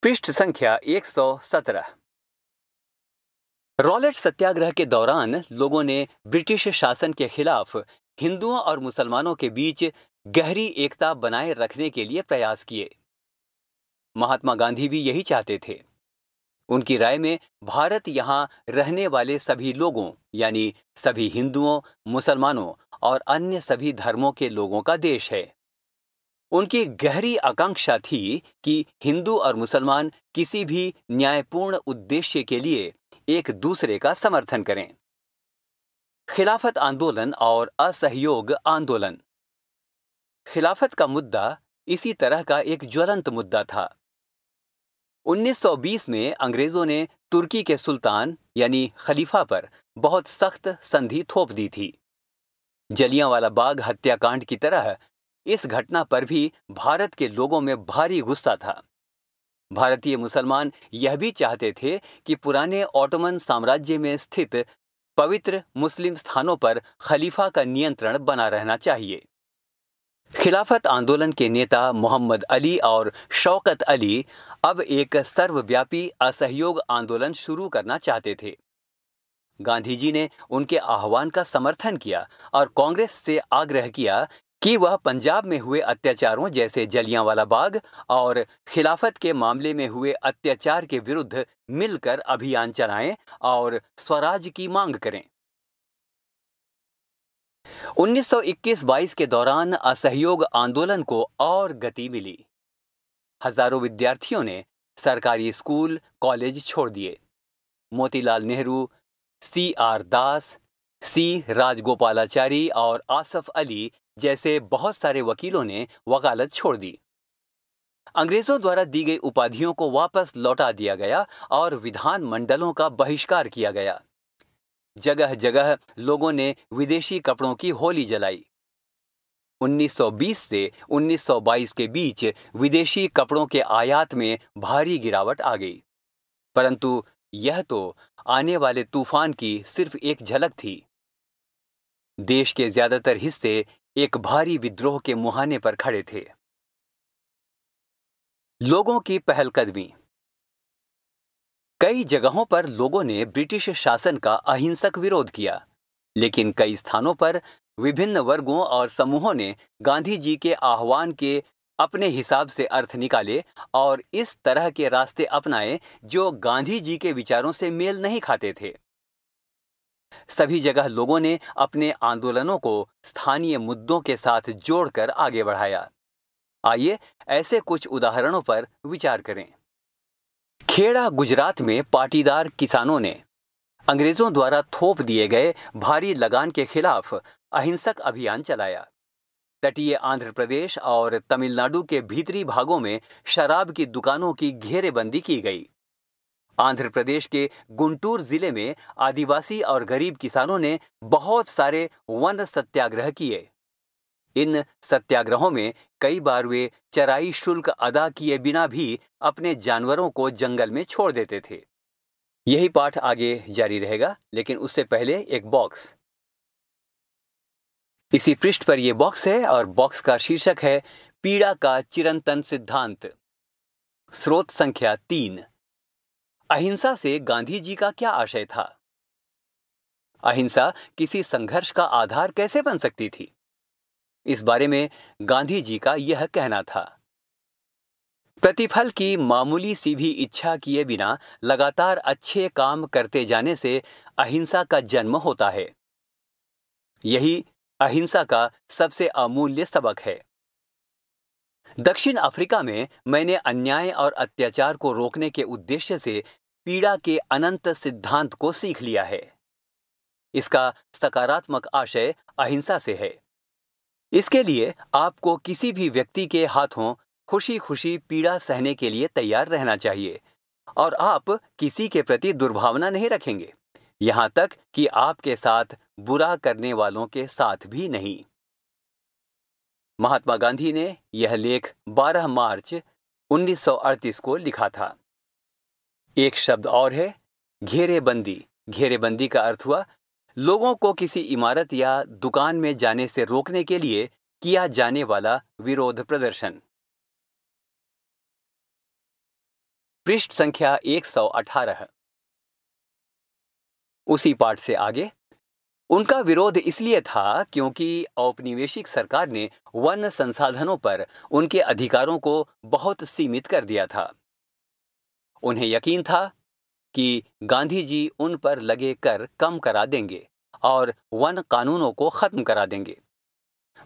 पृष्ठ संख्या 117 रॉलेट सत्याग्रह के दौरान लोगों ने ब्रिटिश शासन के खिलाफ हिंदुओं और मुसलमानों के बीच गहरी एकता बनाए रखने के लिए प्रयास किए महात्मा गांधी भी यही चाहते थे उनकी राय में भारत यहाँ रहने वाले सभी लोगों यानी सभी हिंदुओं मुसलमानों और अन्य सभी धर्मों के लोगों का देश है उनकी गहरी आकांक्षा थी कि हिंदू और मुसलमान किसी भी न्यायपूर्ण उद्देश्य के लिए एक दूसरे का समर्थन करें खिलाफत आंदोलन और असहयोग आंदोलन खिलाफत का मुद्दा इसी तरह का एक ज्वलंत मुद्दा था 1920 में अंग्रेजों ने तुर्की के सुल्तान यानी खलीफा पर बहुत सख्त संधि थोप दी थी जलियांवाला बाग हत्याकांड की तरह इस घटना पर भी भारत के लोगों में भारी गुस्सा था भारतीय मुसलमान यह भी चाहते थे कि पुराने ऑटोमन साम्राज्य में स्थित पवित्र मुस्लिम स्थानों पर खलीफा का नियंत्रण बना रहना चाहिए खिलाफत आंदोलन के नेता मोहम्मद अली और शौकत अली अब एक सर्वव्यापी असहयोग आंदोलन शुरू करना चाहते थे गांधी जी ने उनके आह्वान का समर्थन किया और कांग्रेस से आग्रह किया कि वह पंजाब में हुए अत्याचारों जैसे जलियांवाला बाग और खिलाफत के मामले में हुए अत्याचार के विरुद्ध मिलकर अभियान चलाएं और स्वराज की मांग करें 1921-22 के दौरान असहयोग आंदोलन को और गति मिली हजारों विद्यार्थियों ने सरकारी स्कूल कॉलेज छोड़ दिए Motilal Nehru C R Das C Rajagopalachari और आसफ अली जैसे बहुत सारे वकीलों ने वकालत छोड़ दी अंग्रेजों द्वारा दी गई उपाधियों को वापस लौटा दिया गया और विधान मंडलों का बहिष्कार किया गया जगह जगह लोगों ने विदेशी कपड़ों की होली जलाई 1920 से 1922 के बीच विदेशी कपड़ों के आयात में भारी गिरावट आ गई परंतु यह तो आने वाले तूफान की सिर्फ एक झलक थी देश के ज्यादातर हिस्से एक भारी विद्रोह के मुहाने पर खड़े थे लोगों की पहलकदमी कई जगहों पर लोगों ने ब्रिटिश शासन का अहिंसक विरोध किया लेकिन कई स्थानों पर विभिन्न वर्गों और समूहों ने गांधी जी के आह्वान के अपने हिसाब से अर्थ निकाले और इस तरह के रास्ते अपनाए जो गांधी जी के विचारों से मेल नहीं खाते थे सभी जगह लोगों ने अपने आंदोलनों को स्थानीय मुद्दों के साथ जोड़कर आगे बढ़ाया आइए ऐसे कुछ उदाहरणों पर विचार करें खेड़ा गुजरात में पाटीदार किसानों ने अंग्रेजों द्वारा थोप दिए गए भारी लगान के खिलाफ अहिंसक अभियान चलाया तटीय आंध्र प्रदेश और तमिलनाडु के भीतरी भागों में शराब की दुकानों की घेरेबंदी की गई आंध्र प्रदेश के गुंटूर जिले में आदिवासी और गरीब किसानों ने बहुत सारे वन सत्याग्रह किए इन सत्याग्रहों में कई बार वे चराई शुल्क अदा किए बिना भी अपने जानवरों को जंगल में छोड़ देते थे यही पाठ आगे जारी रहेगा लेकिन उससे पहले एक बॉक्स इसी पृष्ठ पर यह बॉक्स है और बॉक्स का शीर्षक है पीड़ा का चिरंतन सिद्धांत स्रोत संख्या तीन अहिंसा से गांधी जी का क्या आशय था अहिंसा किसी संघर्ष का आधार कैसे बन सकती थी इस बारे में गांधी जी का यह कहना था प्रतिफल की मामूली सी भी इच्छा किए बिना लगातार अच्छे काम करते जाने से अहिंसा का जन्म होता है यही अहिंसा का सबसे अमूल्य सबक है दक्षिण अफ्रीका में मैंने अन्याय और अत्याचार को रोकने के उद्देश्य से पीड़ा के अनंत सिद्धांत को सीख लिया है इसका सकारात्मक आशय अहिंसा से है इसके लिए आपको किसी भी व्यक्ति के हाथों खुशी खुशी पीड़ा सहने के लिए तैयार रहना चाहिए और आप किसी के प्रति दुर्भावना नहीं रखेंगे यहाँ तक कि आपके साथ बुरा करने वालों के साथ भी नहीं महात्मा गांधी ने यह लेख 12 मार्च 1938 को लिखा था एक शब्द और है घेरेबंदी घेरेबंदी का अर्थ हुआ लोगों को किसी इमारत या दुकान में जाने से रोकने के लिए किया जाने वाला विरोध प्रदर्शन पृष्ठ संख्या 118 उसी पाठ से आगे उनका विरोध इसलिए था क्योंकि औपनिवेशिक सरकार ने वन संसाधनों पर उनके अधिकारों को बहुत सीमित कर दिया था उन्हें यकीन था कि गांधी जी उन पर लगे कर कम करा देंगे और वन कानूनों को खत्म करा देंगे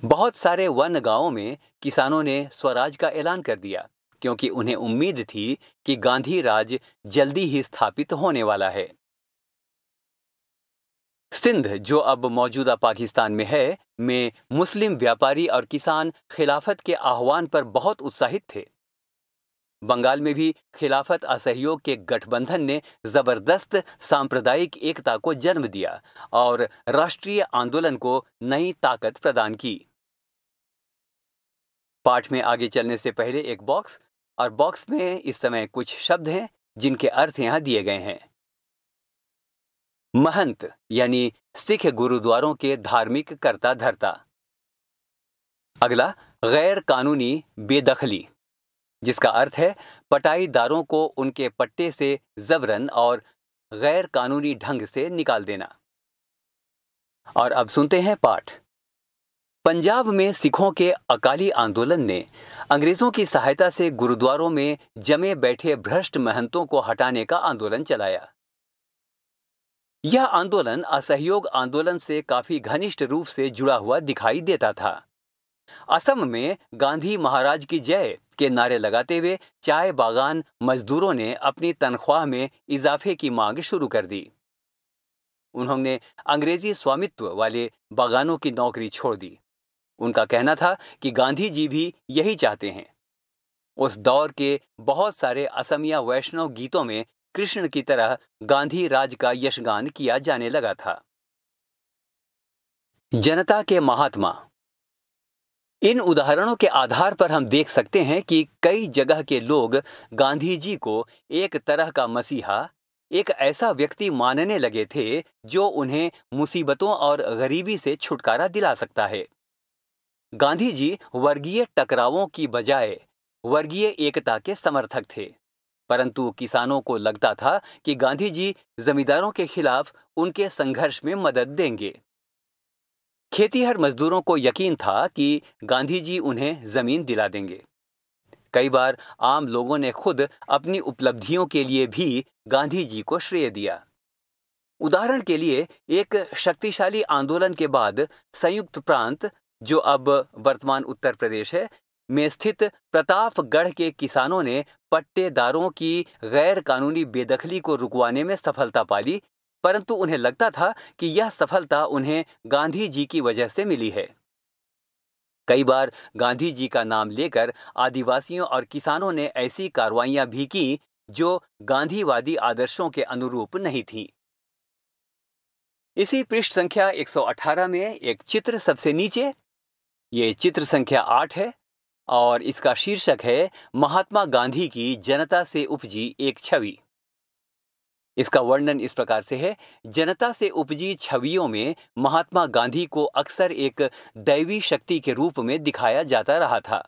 बहुत सारे वन गांवों में किसानों ने स्वराज का ऐलान कर दिया क्योंकि उन्हें उम्मीद थी कि गांधी राज जल्दी ही स्थापित होने वाला है सिंध जो अब मौजूदा पाकिस्तान में है में मुस्लिम व्यापारी और किसान खिलाफत के आह्वान पर बहुत उत्साहित थे बंगाल में भी खिलाफत असहयोग के गठबंधन ने जबरदस्त सांप्रदायिक एकता को जन्म दिया और राष्ट्रीय आंदोलन को नई ताकत प्रदान की पाठ में आगे चलने से पहले एक बॉक्स और बॉक्स में इस समय कुछ शब्द हैं जिनके अर्थ यहां दिए गए हैं महंत यानी सिख गुरुद्वारों के धार्मिक कर्ता धरता अगला गैर कानूनी बेदखली जिसका अर्थ है पटाईदारों को उनके पट्टे से जबरन और गैर कानूनी ढंग से निकाल देना और अब सुनते हैं पाठ पंजाब में सिखों के अकाली आंदोलन ने अंग्रेजों की सहायता से गुरुद्वारों में जमे बैठे भ्रष्ट महंतों को हटाने का आंदोलन चलाया यह आंदोलन असहयोग आंदोलन से काफी घनिष्ठ रूप से जुड़ा हुआ दिखाई देता था असम में गांधी महाराज की जय के नारे लगाते हुए चाय बागान मजदूरों ने अपनी तनख्वाह में इजाफे की मांग शुरू कर दी उन्होंने अंग्रेजी स्वामित्व वाले बागानों की नौकरी छोड़ दी उनका कहना था कि गांधी जी भी यही चाहते हैं उस दौर के बहुत सारे असमिया वैष्णव गीतों में कृष्ण की तरह गांधी राज का यशगान किया जाने लगा था जनता के महात्मा इन उदाहरणों के आधार पर हम देख सकते हैं कि कई जगह के लोग गांधी जी को एक तरह का मसीहा एक ऐसा व्यक्ति मानने लगे थे जो उन्हें मुसीबतों और गरीबी से छुटकारा दिला सकता है गांधी जी वर्गीय टकरावों की बजाय वर्गीय एकता के समर्थक थे परंतु किसानों को लगता था कि गांधी जी जमींदारों के खिलाफ उनके संघर्ष में मदद देंगे खेतीहर मजदूरों को यकीन था कि गांधी जी उन्हें जमीन दिला देंगे कई बार आम लोगों ने खुद अपनी उपलब्धियों के लिए भी गांधी जी को श्रेय दिया उदाहरण के लिए एक शक्तिशाली आंदोलन के बाद संयुक्त प्रांत जो अब वर्तमान उत्तर प्रदेश है में स्थित प्रतापगढ़ के किसानों ने पट्टेदारों की गैर कानूनी बेदखली को रुकवाने में सफलता पाली परंतु उन्हें लगता था कि यह सफलता उन्हें गांधी जी की वजह से मिली है कई बार गांधी जी का नाम लेकर आदिवासियों और किसानों ने ऐसी कार्रवाइयां भी की जो गांधीवादी आदर्शों के अनुरूप नहीं थी इसी पृष्ठ संख्या 118 में एक चित्र सबसे नीचे ये चित्र संख्या 8 है और इसका शीर्षक है महात्मा गांधी की जनता से उपजी एक छवि इसका वर्णन इस प्रकार से है जनता से उपजी छवियों में महात्मा गांधी को अक्सर एक दैवी शक्ति के रूप में दिखाया जाता रहा था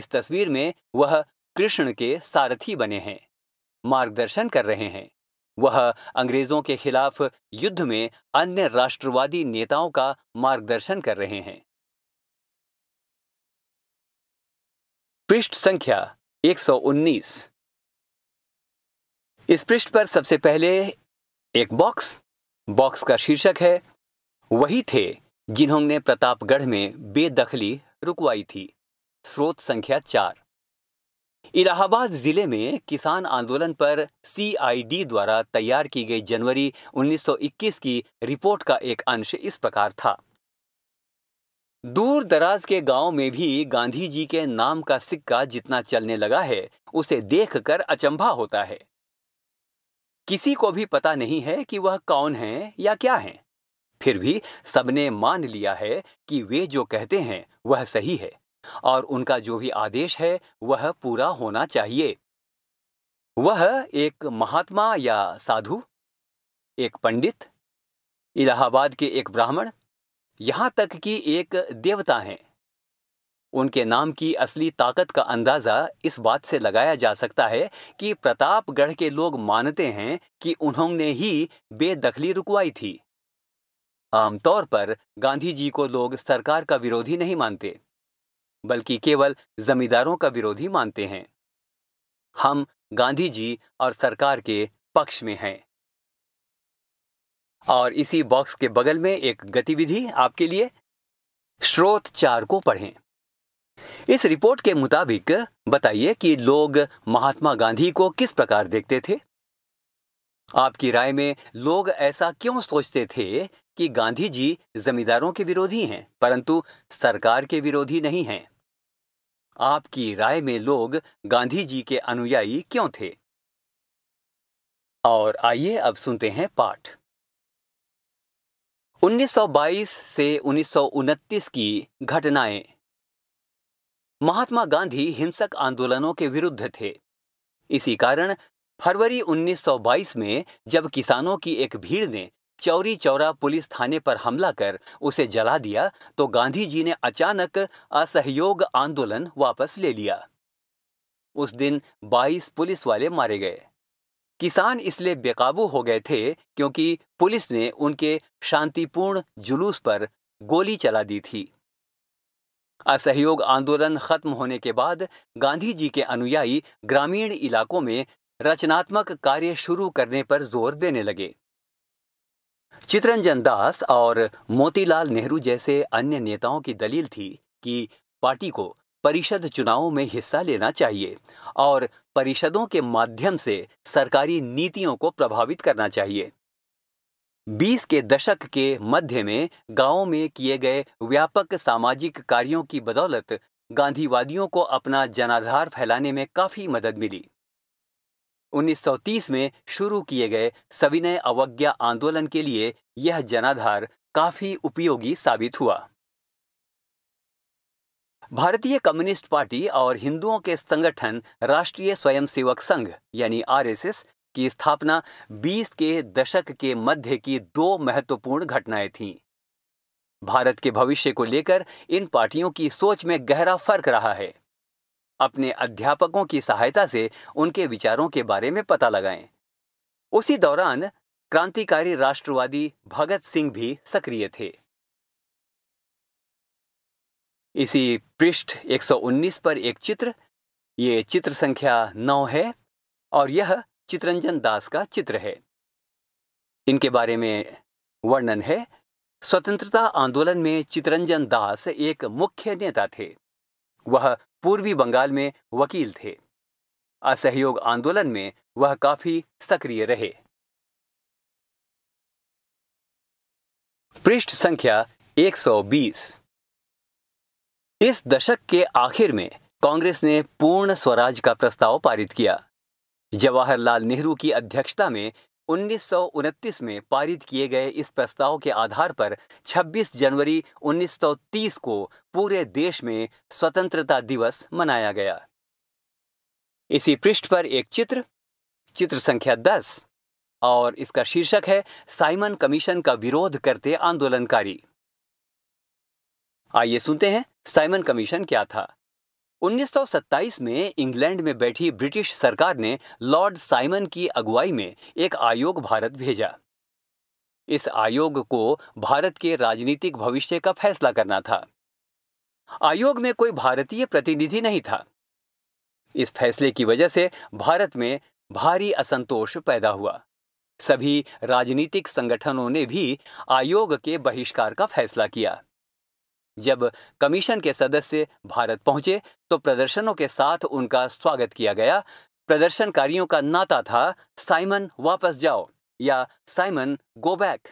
इस तस्वीर में वह कृष्ण के सारथी बने हैं मार्गदर्शन कर रहे हैं वह अंग्रेजों के खिलाफ युद्ध में अन्य राष्ट्रवादी नेताओं का मार्गदर्शन कर रहे हैं पृष्ठ संख्या 119 इस पृष्ठ पर सबसे पहले एक बॉक्स बॉक्स का शीर्षक है वही थे जिन्होंने प्रतापगढ़ में बेदखली रुकवाई थी स्रोत संख्या चार इलाहाबाद जिले में किसान आंदोलन पर सीआईडी द्वारा तैयार की गई जनवरी 1921 की रिपोर्ट का एक अंश इस प्रकार था दूर दराज के गांव में भी गांधी जी के नाम का सिक्का जितना चलने लगा है उसे देखकर अचंभा होता है किसी को भी पता नहीं है कि वह कौन है या क्या है फिर भी सबने मान लिया है कि वे जो कहते हैं वह सही है और उनका जो भी आदेश है वह पूरा होना चाहिए वह एक महात्मा या साधु एक पंडित इलाहाबाद के एक ब्राह्मण यहां तक कि एक देवता हैं उनके नाम की असली ताकत का अंदाजा इस बात से लगाया जा सकता है कि प्रतापगढ़ के लोग मानते हैं कि उन्होंने ही बेदखली रुकवाई थी आमतौर पर गांधी जी को लोग सरकार का विरोधी नहीं मानते बल्कि केवल जमींदारों का विरोधी मानते हैं हम गांधी जी और सरकार के पक्ष में हैं और इसी बॉक्स के बगल में एक गतिविधि आपके लिए स्रोत चार को पढ़ें इस रिपोर्ट के मुताबिक बताइए कि लोग महात्मा गांधी को किस प्रकार देखते थे आपकी राय में लोग ऐसा क्यों सोचते थे कि गांधी जी जमींदारों के विरोधी हैं परंतु सरकार के विरोधी नहीं हैं आपकी राय में लोग गांधी जी के अनुयायी क्यों थे और आइए अब सुनते हैं पाठ 1922 से उन्नीस की घटनाएं महात्मा गांधी हिंसक आंदोलनों के विरुद्ध थे इसी कारण फरवरी 1922 में जब किसानों की एक भीड़ ने चौरी चौरा पुलिस थाने पर हमला कर उसे जला दिया तो गांधी जी ने अचानक असहयोग आंदोलन वापस ले लिया उस दिन 22 पुलिस वाले मारे गए किसान इसलिए बेकाबू हो गए थे क्योंकि पुलिस ने उनके शांतिपूर्ण जुलूस पर गोली चला दी थी असहयोग आंदोलन खत्म होने के बाद गांधी जी के अनुयायी ग्रामीण इलाकों में रचनात्मक कार्य शुरू करने पर जोर देने लगे चित्रंजन दास और मोतीलाल नेहरू जैसे अन्य नेताओं की दलील थी कि पार्टी को परिषद चुनावों में हिस्सा लेना चाहिए और परिषदों के माध्यम से सरकारी नीतियों को प्रभावित करना चाहिए 20 के दशक के मध्य में गांवों में किए गए व्यापक सामाजिक कार्यों की बदौलत गांधीवादियों को अपना जनाधार फैलाने में काफी मदद मिली 1930 में शुरू किए गए सविनय अवज्ञा आंदोलन के लिए यह जनाधार काफी उपयोगी साबित हुआ भारतीय कम्युनिस्ट पार्टी और हिंदुओं के संगठन राष्ट्रीय स्वयंसेवक संघ यानी आरएसएस की स्थापना 20 के दशक के मध्य की दो महत्वपूर्ण घटनाएं थीं भारत के भविष्य को लेकर इन पार्टियों की सोच में गहरा फर्क रहा है अपने अध्यापकों की सहायता से उनके विचारों के बारे में पता लगाएं उसी दौरान क्रांतिकारी राष्ट्रवादी भगत सिंह भी सक्रिय थे इसी पृष्ठ 119 पर एक चित्र ये चित्र संख्या 9 है और यह चित्रंजन दास का चित्र है इनके बारे में वर्णन है स्वतंत्रता आंदोलन में चितरंजन दास एक मुख्य नेता थे वह पूर्वी बंगाल में वकील थे असहयोग आंदोलन में वह काफी सक्रिय रहे पृष्ठ संख्या 120 इस दशक के आखिर में कांग्रेस ने पूर्ण स्वराज का प्रस्ताव पारित किया जवाहरलाल नेहरू की अध्यक्षता में उन्नीस में पारित किए गए इस प्रस्ताव के आधार पर 26 जनवरी 1930 को पूरे देश में स्वतंत्रता दिवस मनाया गया इसी पृष्ठ पर एक चित्र चित्र संख्या 10 और इसका शीर्षक है साइमन कमीशन का विरोध करते आंदोलनकारी आइए हाँ, सुनते हैं साइमन कमीशन क्या था 1927 में इंग्लैंड में बैठी ब्रिटिश सरकार ने लॉर्ड साइमन की अगुवाई में एक आयोग भारत भेजा इस आयोग को भारत के राजनीतिक भविष्य का फैसला करना था आयोग में कोई भारतीय प्रतिनिधि नहीं था इस फैसले की वजह से भारत में भारी असंतोष पैदा हुआ सभी राजनीतिक संगठनों ने भी आयोग के बहिष्कार का फैसला किया जब कमीशन के सदस्य भारत पहुंचे तो प्रदर्शनों के साथ उनका स्वागत किया गया प्रदर्शनकारियों का नाता था साइमन वापस जाओ या साइमन गो बैक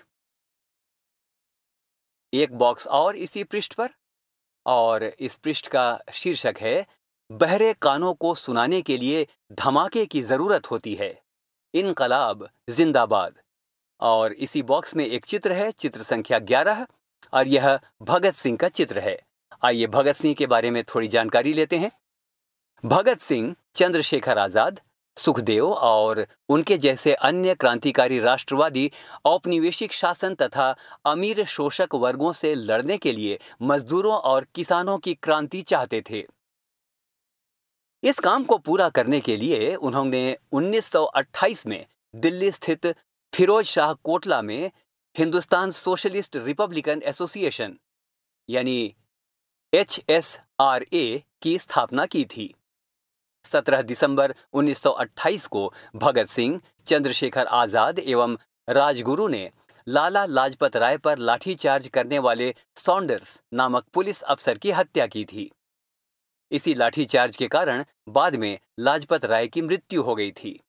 एक बॉक्स और इसी पृष्ठ पर और इस पृष्ठ का शीर्षक है बहरे कानों को सुनाने के लिए धमाके की जरूरत होती है इनकलाब जिंदाबाद और इसी बॉक्स में एक चित्र है चित्र संख्या ग्यारह और यह भगत सिंह का चित्र है आइए भगत सिंह के बारे में थोड़ी जानकारी लेते हैं भगत सिंह चंद्रशेखर आजाद सुखदेव और उनके जैसे अन्य क्रांतिकारी राष्ट्रवादी औपनिवेशिक शासन तथा अमीर शोषक वर्गों से लड़ने के लिए मजदूरों और किसानों की क्रांति चाहते थे इस काम को पूरा करने के लिए उन्होंने 1928 में दिल्ली स्थित फिरोज शाह कोटला में हिंदुस्तान सोशलिस्ट रिपब्लिकन एसोसिएशन यानी एच एस आर ए की स्थापना की थी 17 दिसंबर 1928 को भगत सिंह चंद्रशेखर आजाद एवं राजगुरु ने लाला लाजपत राय पर लाठीचार्ज करने वाले सॉन्डर्स नामक पुलिस अफसर की हत्या की थी इसी लाठीचार्ज के कारण बाद में लाजपत राय की मृत्यु हो गई थी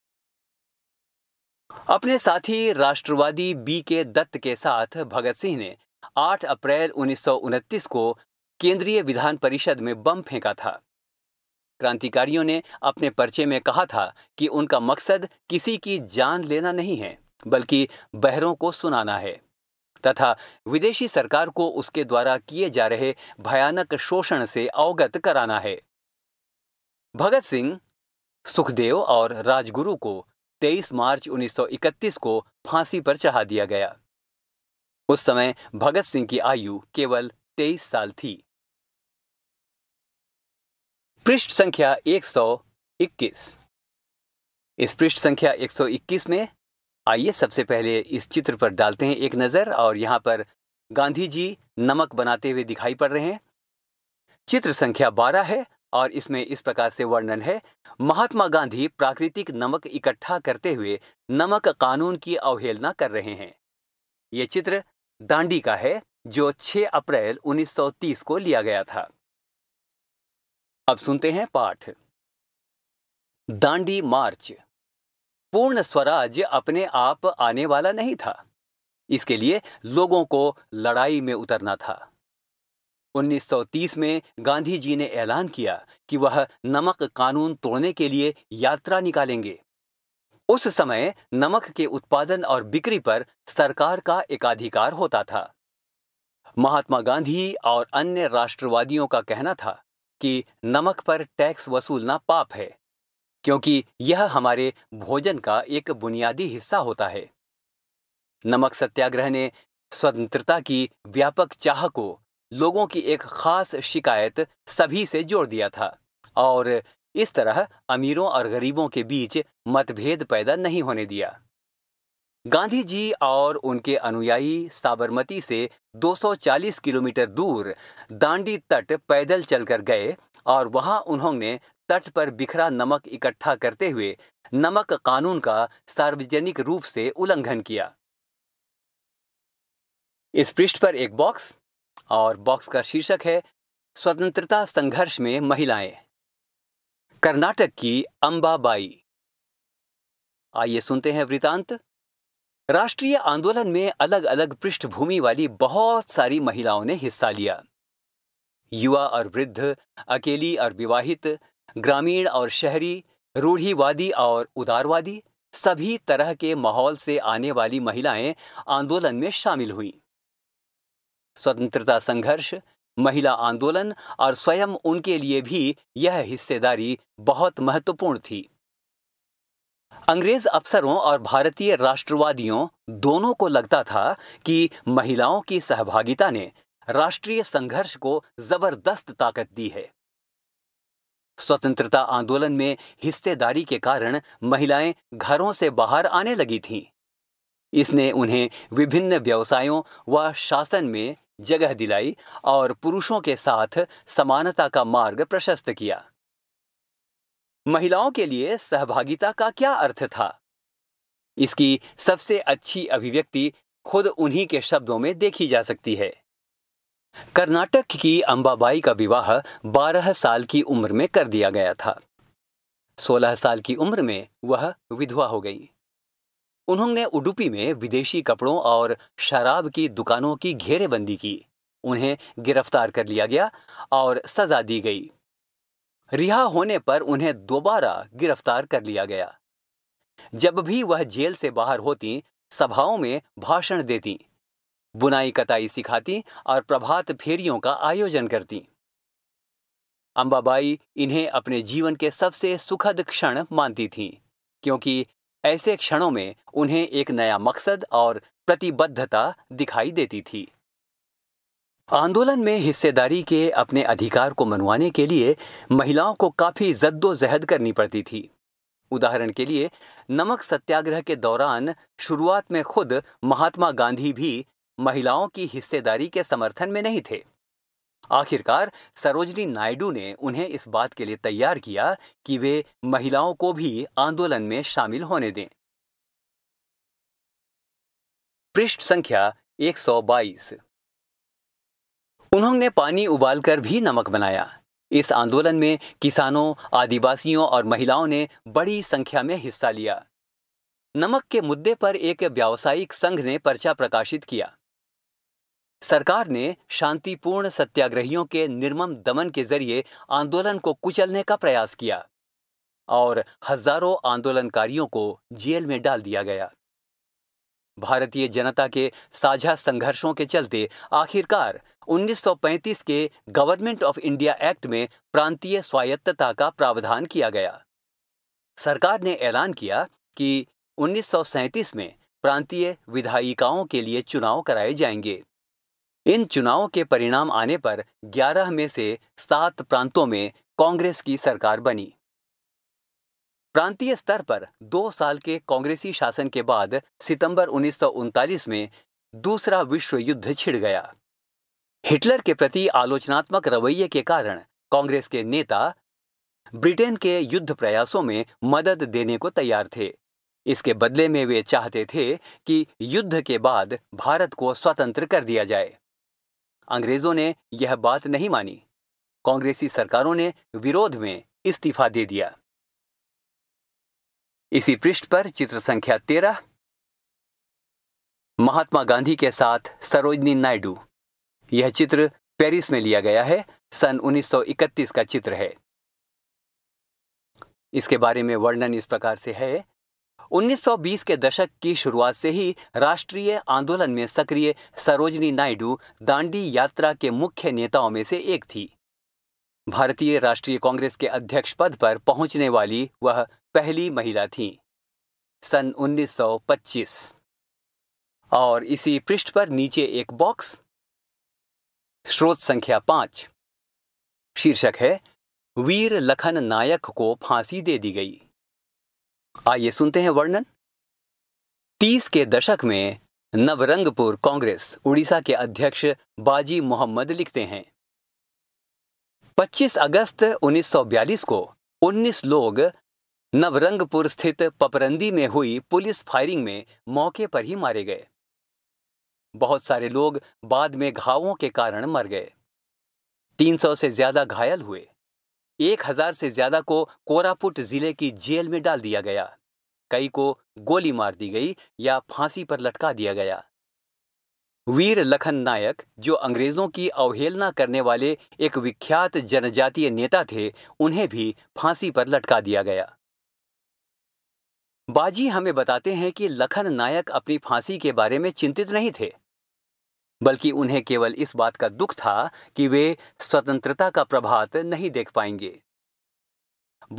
अपने साथी राष्ट्रवादी बी के दत्त के साथ भगत सिंह ने 8 अप्रैल उन्नीस को केंद्रीय विधान परिषद में बम फेंका था क्रांतिकारियों ने अपने पर्चे में कहा था कि उनका मकसद किसी की जान लेना नहीं है बल्कि बहरों को सुनाना है तथा विदेशी सरकार को उसके द्वारा किए जा रहे भयानक शोषण से अवगत कराना है भगत सिंह सुखदेव और राजगुरु को 23 मार्च 1931 को फांसी पर चढ़ा दिया गया उस समय भगत सिंह की आयु केवल 23 साल थी पृष्ठ संख्या 121 इस पृष्ठ संख्या 121 में आइए सबसे पहले इस चित्र पर डालते हैं एक नज़र और यहां पर गांधी जी नमक बनाते हुए दिखाई पड़ रहे हैं चित्र संख्या 12 है और इसमें इस प्रकार से वर्णन है महात्मा गांधी प्राकृतिक नमक इकट्ठा करते हुए नमक कानून की अवहेलना कर रहे हैं ये चित्र दांडी का है जो 6 अप्रैल 1930 को लिया गया था अब सुनते हैं पाठ दांडी मार्च पूर्ण स्वराज अपने आप आने वाला नहीं था इसके लिए लोगों को लड़ाई में उतरना था 1930 में गांधी जी ने ऐलान किया कि वह नमक कानून तोड़ने के लिए यात्रा निकालेंगे उस समय नमक के उत्पादन और बिक्री पर सरकार का एकाधिकार होता था महात्मा गांधी और अन्य राष्ट्रवादियों का कहना था कि नमक पर टैक्स वसूलना पाप है क्योंकि यह हमारे भोजन का एक बुनियादी हिस्सा होता है नमक सत्याग्रह ने स्वतंत्रता की व्यापक चाह को लोगों की एक खास शिकायत सभी से जोड़ दिया था और इस तरह अमीरों और गरीबों के बीच मतभेद पैदा नहीं होने दिया गांधी जी और उनके अनुयायी साबरमती से 240 किलोमीटर दूर दांडी तट पैदल चलकर गए और वहां उन्होंने तट पर बिखरा नमक इकट्ठा करते हुए नमक कानून का सार्वजनिक रूप से उल्लंघन किया इस पृष्ठ पर एक बॉक्स और बॉक्स का शीर्षक है स्वतंत्रता संघर्ष में महिलाएं कर्नाटक की अंबाबाई आइए सुनते हैं वृतांत राष्ट्रीय आंदोलन में अलग अलग पृष्ठभूमि वाली बहुत सारी महिलाओं ने हिस्सा लिया युवा और वृद्ध अकेली और विवाहित ग्रामीण और शहरी रूढ़ीवादी और उदारवादी सभी तरह के माहौल से आने वाली महिलाएं आंदोलन में शामिल हुईं स्वतंत्रता संघर्ष महिला आंदोलन और स्वयं उनके लिए भी यह हिस्सेदारी बहुत महत्वपूर्ण थी अंग्रेज अफसरों और भारतीय राष्ट्रवादियों दोनों को लगता था कि महिलाओं की सहभागिता ने राष्ट्रीय संघर्ष को जबरदस्त ताकत दी है स्वतंत्रता आंदोलन में हिस्सेदारी के कारण महिलाएं घरों से बाहर आने लगी थीं। इसने उन्हें विभिन्न व्यवसायों व शासन में जगह दिलाई और पुरुषों के साथ समानता का मार्ग प्रशस्त किया महिलाओं के लिए सहभागिता का क्या अर्थ था इसकी सबसे अच्छी अभिव्यक्ति खुद उन्हीं के शब्दों में देखी जा सकती है कर्नाटक की अंबाबाई का विवाह 12 साल की उम्र में कर दिया गया था 16 साल की उम्र में वह विधवा हो गई उन्होंने उडुपी में विदेशी कपड़ों और शराब की दुकानों की घेरेबंदी की उन्हें गिरफ्तार कर लिया गया और सजा दी गई रिहा होने पर उन्हें दोबारा गिरफ्तार कर लिया गया जब भी वह जेल से बाहर होती सभाओं में भाषण देती बुनाई कताई सिखाती और प्रभात फेरियों का आयोजन करती अंबाबाई इन्हें अपने जीवन के सबसे सुखद क्षण मानती थीं क्योंकि ऐसे क्षणों में उन्हें एक नया मकसद और प्रतिबद्धता दिखाई देती थी आंदोलन में हिस्सेदारी के अपने अधिकार को मनवाने के लिए महिलाओं को काफ़ी जद्दोजहद करनी पड़ती थी उदाहरण के लिए नमक सत्याग्रह के दौरान शुरुआत में खुद महात्मा गांधी भी महिलाओं की हिस्सेदारी के समर्थन में नहीं थे आखिरकार सरोजनी नायडू ने उन्हें इस बात के लिए तैयार किया कि वे महिलाओं को भी आंदोलन में शामिल होने दें पृष्ठ संख्या 122 उन्होंने पानी उबालकर भी नमक बनाया इस आंदोलन में किसानों आदिवासियों और महिलाओं ने बड़ी संख्या में हिस्सा लिया नमक के मुद्दे पर एक व्यावसायिक संघ ने पर्चा प्रकाशित किया सरकार ने शांतिपूर्ण सत्याग्रहियों के निर्मम दमन के जरिए आंदोलन को कुचलने का प्रयास किया और हजारों आंदोलनकारियों को जेल में डाल दिया गया भारतीय जनता के साझा संघर्षों के चलते आखिरकार 1935 के गवर्नमेंट ऑफ इंडिया एक्ट में प्रांतीय स्वायत्तता का प्रावधान किया गया सरकार ने ऐलान किया कि 1937 में प्रांतीय विधायिकाओं के लिए चुनाव कराए जाएंगे इन चुनावों के परिणाम आने पर 11 में से सात प्रांतों में कांग्रेस की सरकार बनी प्रांतीय स्तर पर दो साल के कांग्रेसी शासन के बाद सितंबर उन्नीस में दूसरा विश्व युद्ध छिड़ गया हिटलर के प्रति आलोचनात्मक रवैये के कारण कांग्रेस के नेता ब्रिटेन के युद्ध प्रयासों में मदद देने को तैयार थे इसके बदले में वे चाहते थे कि युद्ध के बाद भारत को स्वतंत्र कर दिया जाए अंग्रेजों ने यह बात नहीं मानी कांग्रेसी सरकारों ने विरोध में इस्तीफा दे दिया इसी पृष्ठ पर चित्र संख्या तेरह महात्मा गांधी के साथ सरोजनी नायडू यह चित्र पेरिस में लिया गया है सन 1931 का चित्र है इसके बारे में वर्णन इस प्रकार से है 1920 के दशक की शुरुआत से ही राष्ट्रीय आंदोलन में सक्रिय सरोजनी नायडू दांडी यात्रा के मुख्य नेताओं में से एक थी भारतीय राष्ट्रीय कांग्रेस के अध्यक्ष पद पर पहुंचने वाली वह पहली महिला थी सन 1925 और इसी पृष्ठ पर नीचे एक बॉक्स स्रोत संख्या पांच शीर्षक है वीर लखन नायक को फांसी दे दी गई आइए सुनते हैं वर्णन तीस के दशक में नवरंगपुर कांग्रेस उड़ीसा के अध्यक्ष बाजी मोहम्मद लिखते हैं 25 अगस्त 1942 को 19 लोग नवरंगपुर स्थित पपरंदी में हुई पुलिस फायरिंग में मौके पर ही मारे गए बहुत सारे लोग बाद में घावों के कारण मर गए 300 से ज्यादा घायल हुए एक हजार से ज्यादा को कोरापुट जिले की जेल में डाल दिया गया कई को गोली मार दी गई या फांसी पर लटका दिया गया वीर लखन नायक जो अंग्रेजों की अवहेलना करने वाले एक विख्यात जनजातीय नेता थे उन्हें भी फांसी पर लटका दिया गया बाजी हमें बताते हैं कि लखन नायक अपनी फांसी के बारे में चिंतित नहीं थे बल्कि उन्हें केवल इस बात का दुख था कि वे स्वतंत्रता का प्रभात नहीं देख पाएंगे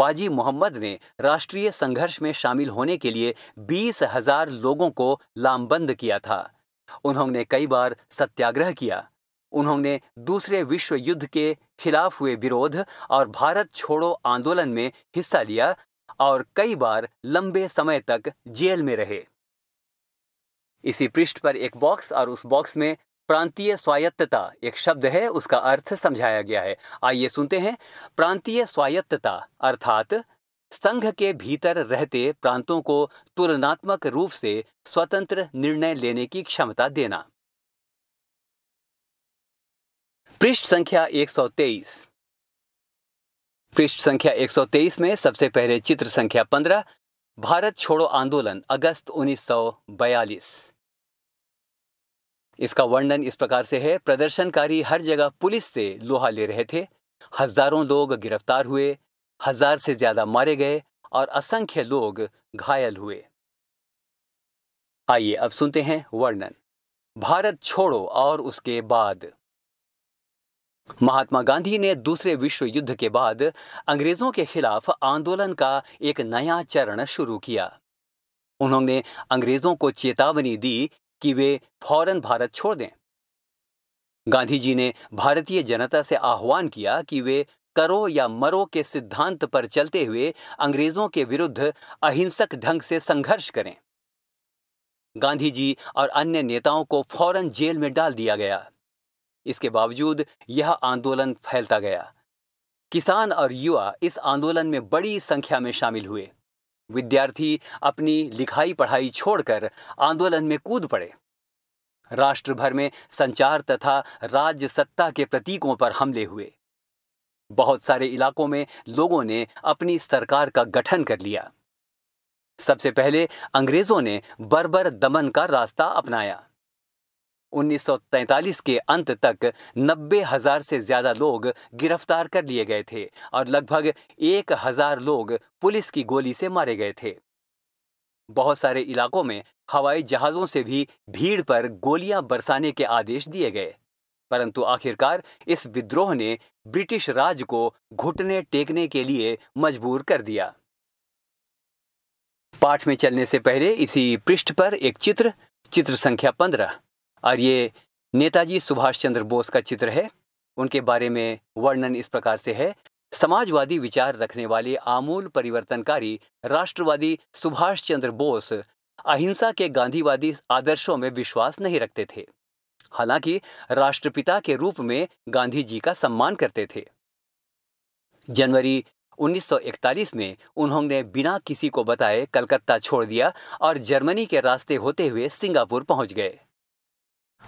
बाजी मोहम्मद ने राष्ट्रीय संघर्ष में शामिल होने के लिए बीस हजार लोगों को लामबंद किया था उन्होंने कई बार सत्याग्रह किया उन्होंने दूसरे विश्व युद्ध के खिलाफ हुए विरोध और भारत छोड़ो आंदोलन में हिस्सा लिया और कई बार लंबे समय तक जेल में रहे इसी पृष्ठ पर एक बॉक्स और उस बॉक्स में प्रांतीय स्वायत्तता एक शब्द है उसका अर्थ समझाया गया है आइए सुनते हैं प्रांतीय स्वायत्तता अर्थात संघ के भीतर रहते प्रांतों को तुलनात्मक रूप से स्वतंत्र निर्णय लेने की क्षमता देना पृष्ठ संख्या 123 पृष्ठ संख्या 123 में सबसे पहले चित्र संख्या 15 भारत छोड़ो आंदोलन अगस्त 1942 इसका वर्णन इस प्रकार से है प्रदर्शनकारी हर जगह पुलिस से लोहा ले रहे थे हजारों लोग गिरफ्तार हुए हजार से ज्यादा मारे गए और असंख्य लोग घायल हुए आइए अब सुनते हैं वर्णन भारत छोड़ो और उसके बाद महात्मा गांधी ने दूसरे विश्व युद्ध के बाद अंग्रेजों के खिलाफ आंदोलन का एक नया चरण शुरू किया उन्होंने अंग्रेजों को चेतावनी दी कि वे फौरन भारत छोड़ दें गांधी जी ने भारतीय जनता से आह्वान किया कि वे करो या मरो के सिद्धांत पर चलते हुए अंग्रेजों के विरुद्ध अहिंसक ढंग से संघर्ष करें गांधी जी और अन्य नेताओं को फौरन जेल में डाल दिया गया इसके बावजूद यह आंदोलन फैलता गया किसान और युवा इस आंदोलन में बड़ी संख्या में शामिल हुए विद्यार्थी अपनी लिखाई पढ़ाई छोड़कर आंदोलन में कूद पड़े राष्ट्र भर में संचार तथा राज्य सत्ता के प्रतीकों पर हमले हुए बहुत सारे इलाकों में लोगों ने अपनी सरकार का गठन कर लिया सबसे पहले अंग्रेजों ने बर्बर दमन का रास्ता अपनाया 1943 के अंत तक नब्बे हजार से ज्यादा लोग गिरफ्तार कर लिए गए थे और लगभग एक हजार लोग पुलिस की गोली से मारे गए थे बहुत सारे इलाकों में हवाई जहाजों से भी भीड़ पर गोलियां बरसाने के आदेश दिए गए परंतु आखिरकार इस विद्रोह ने ब्रिटिश राज को घुटने टेकने के लिए मजबूर कर दिया पाठ में चलने से पहले इसी पृष्ठ पर एक चित्र चित्र संख्या पंद्रह और ये नेताजी सुभाष चंद्र बोस का चित्र है उनके बारे में वर्णन इस प्रकार से है समाजवादी विचार रखने वाले आमूल परिवर्तनकारी राष्ट्रवादी सुभाष चंद्र बोस अहिंसा के गांधीवादी आदर्शों में विश्वास नहीं रखते थे हालांकि राष्ट्रपिता के रूप में गांधी जी का सम्मान करते थे जनवरी 1941 में उन्होंने बिना किसी को बताए कलकत्ता छोड़ दिया और जर्मनी के रास्ते होते हुए सिंगापुर पहुंच गए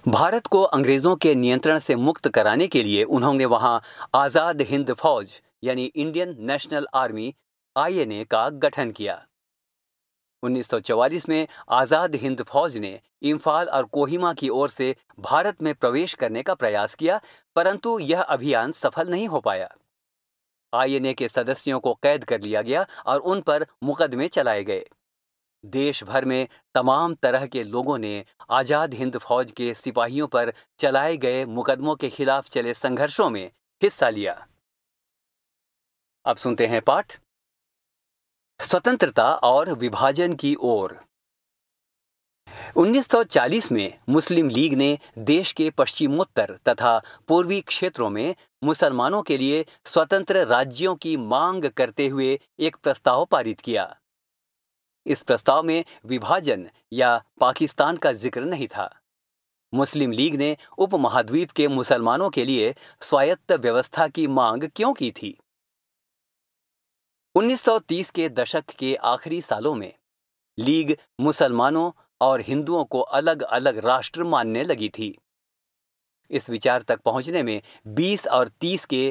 भारत को अंग्रेज़ों के नियंत्रण से मुक्त कराने के लिए उन्होंने वहां आज़ाद हिंद फौज यानी इंडियन नेशनल आर्मी आईएनए का गठन किया 1944 में आज़ाद हिंद फौज ने इम्फाल और कोहिमा की ओर से भारत में प्रवेश करने का प्रयास किया परंतु यह अभियान सफल नहीं हो पाया आईएनए के सदस्यों को कैद कर लिया गया और उन पर मुकदमे चलाए गए देश भर में तमाम तरह के लोगों ने आज़ाद हिंद फौज के सिपाहियों पर चलाए गए मुकदमों के खिलाफ चले संघर्षों में हिस्सा लिया अब सुनते हैं पाठ स्वतंत्रता और विभाजन की ओर 1940 में मुस्लिम लीग ने देश के पश्चिमोत्तर तथा पूर्वी क्षेत्रों में मुसलमानों के लिए स्वतंत्र राज्यों की मांग करते हुए एक प्रस्ताव पारित किया इस प्रस्ताव में विभाजन या पाकिस्तान का जिक्र नहीं था मुस्लिम लीग ने उपमहाद्वीप के मुसलमानों के लिए स्वायत्त व्यवस्था की मांग क्यों की थी 1930 के दशक के आखिरी सालों में लीग मुसलमानों और हिंदुओं को अलग अलग राष्ट्र मानने लगी थी इस विचार तक पहुंचने में 20 और 30 के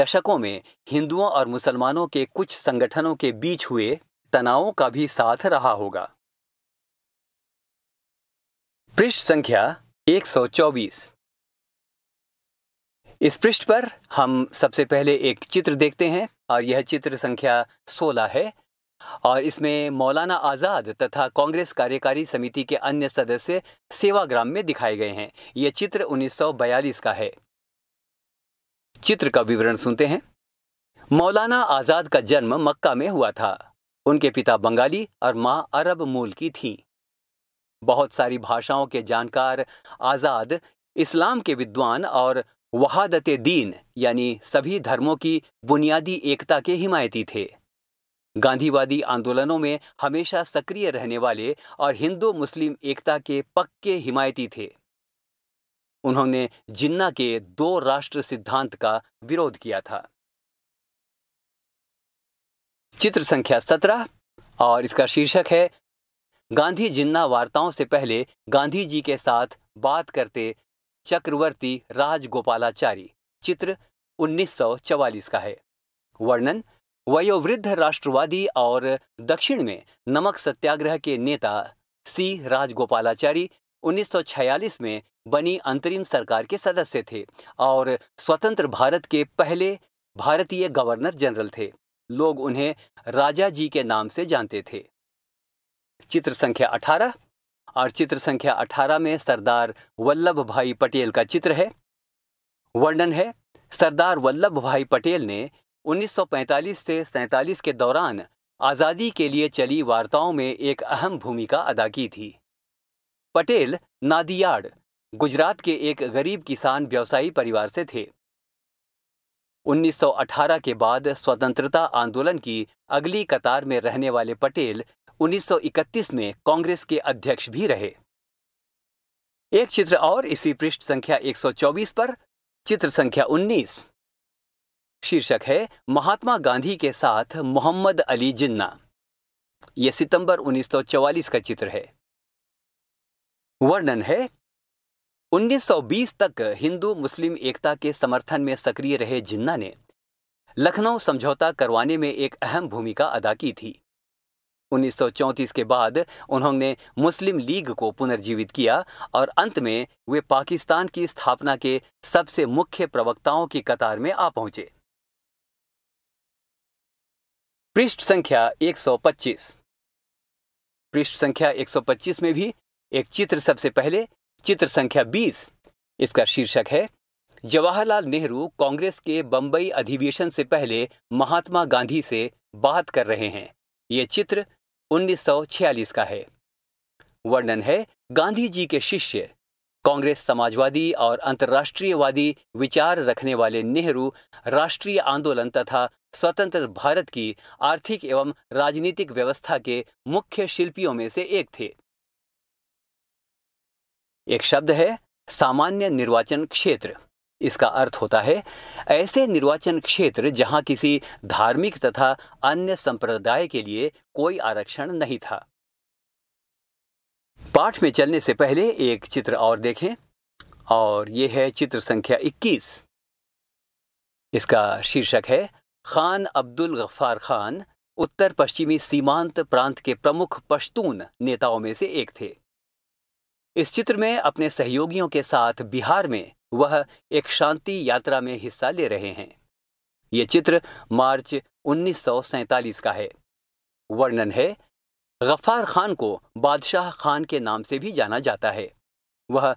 दशकों में हिंदुओं और मुसलमानों के कुछ संगठनों के बीच हुए तनावों का भी साथ रहा होगा पृष्ठ संख्या 124 इस पृष्ठ पर हम सबसे पहले एक चित्र देखते हैं और यह चित्र संख्या 16 है और इसमें मौलाना आज़ाद तथा कांग्रेस कार्यकारी समिति के अन्य सदस्य सेवाग्राम में दिखाए गए हैं यह चित्र 1942 का है चित्र का विवरण सुनते हैं मौलाना आज़ाद का जन्म मक्का में हुआ था उनके पिता बंगाली और माँ अरब मूल की थीं बहुत सारी भाषाओं के जानकार आज़ाद इस्लाम के विद्वान और वहादत दीन यानी सभी धर्मों की बुनियादी एकता के हिमायती थे गांधीवादी आंदोलनों में हमेशा सक्रिय रहने वाले और हिंदू मुस्लिम एकता के पक्के हिमायती थे उन्होंने जिन्ना के दो राष्ट्र सिद्धांत का विरोध किया था चित्र संख्या सत्रह और इसका शीर्षक है गांधी जिन्ना वार्ताओं से पहले गांधी जी के साथ बात करते चक्रवर्ती राजगोपालाचारी चित्र 1944 का है वर्णन वयोवृद्ध राष्ट्रवादी और दक्षिण में नमक सत्याग्रह के नेता सी राजगोपालाचारी 1946 में बनी अंतरिम सरकार के सदस्य थे और स्वतंत्र भारत के पहले भारतीय गवर्नर जनरल थे लोग उन्हें राजा जी के नाम से जानते थे चित्र संख्या 18 और चित्र संख्या 18 में सरदार वल्लभ भाई पटेल का चित्र है वर्णन है सरदार वल्लभ भाई पटेल ने 1945 से सैतालीस के दौरान आज़ादी के लिए चली वार्ताओं में एक अहम भूमिका अदा की थी पटेल नादियाड गुजरात के एक गरीब किसान व्यवसायी परिवार से थे 1918 के बाद स्वतंत्रता आंदोलन की अगली कतार में रहने वाले पटेल 1931 में कांग्रेस के अध्यक्ष भी रहे एक चित्र और इसी पृष्ठ संख्या 124 पर चित्र संख्या 19 शीर्षक है महात्मा गांधी के साथ मोहम्मद अली जिन्ना यह सितंबर 1944 का चित्र है वर्णन है 1920 तक हिंदू मुस्लिम एकता के समर्थन में सक्रिय रहे जिन्ना ने लखनऊ समझौता करवाने में एक अहम भूमिका अदा की थी 1934 के बाद उन्होंने मुस्लिम लीग को पुनर्जीवित किया और अंत में वे पाकिस्तान की स्थापना के सबसे मुख्य प्रवक्ताओं की कतार में आ पहुंचे पृष्ठ संख्या 125 पृष्ठ संख्या 125 में भी एक चित्र सबसे पहले चित्र संख्या बीस इसका शीर्षक है जवाहरलाल नेहरू कांग्रेस के बंबई अधिवेशन से पहले महात्मा गांधी से बात कर रहे हैं ये चित्र 1946 का है वर्णन है गांधी जी के शिष्य कांग्रेस समाजवादी और अंतर्राष्ट्रीयवादी विचार रखने वाले नेहरू राष्ट्रीय आंदोलन तथा स्वतंत्र भारत की आर्थिक एवं राजनीतिक व्यवस्था के मुख्य शिल्पियों में से एक थे एक शब्द है सामान्य निर्वाचन क्षेत्र इसका अर्थ होता है ऐसे निर्वाचन क्षेत्र जहां किसी धार्मिक तथा अन्य संप्रदाय के लिए कोई आरक्षण नहीं था पाठ में चलने से पहले एक चित्र और देखें और ये है चित्र संख्या 21 इसका शीर्षक है खान अब्दुल गफ्फार खान उत्तर पश्चिमी सीमांत प्रांत के प्रमुख पश्तून नेताओं में से एक थे इस चित्र में अपने सहयोगियों के साथ बिहार में वह एक शांति यात्रा में हिस्सा ले रहे हैं ये चित्र मार्च उन्नीस का है वर्णन है गफ्फार खान को बादशाह खान के नाम से भी जाना जाता है वह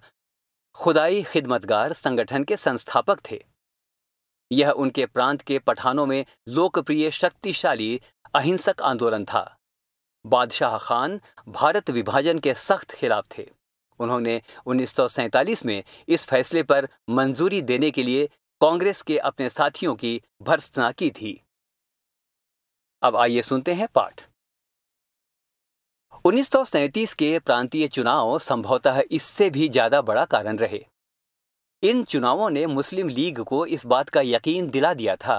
खुदाई खिदमतगार संगठन के संस्थापक थे यह उनके प्रांत के पठानों में लोकप्रिय शक्तिशाली अहिंसक आंदोलन था बादशाह खान भारत विभाजन के सख्त खिलाफ थे उन्होंने 1947 में इस फैसले पर मंजूरी देने के लिए कांग्रेस के अपने साथियों की भर्सना की थी अब आइए सुनते हैं पाठ उन्नीस के प्रांतीय चुनाव संभवतः इससे भी ज्यादा बड़ा कारण रहे इन चुनावों ने मुस्लिम लीग को इस बात का यकीन दिला दिया था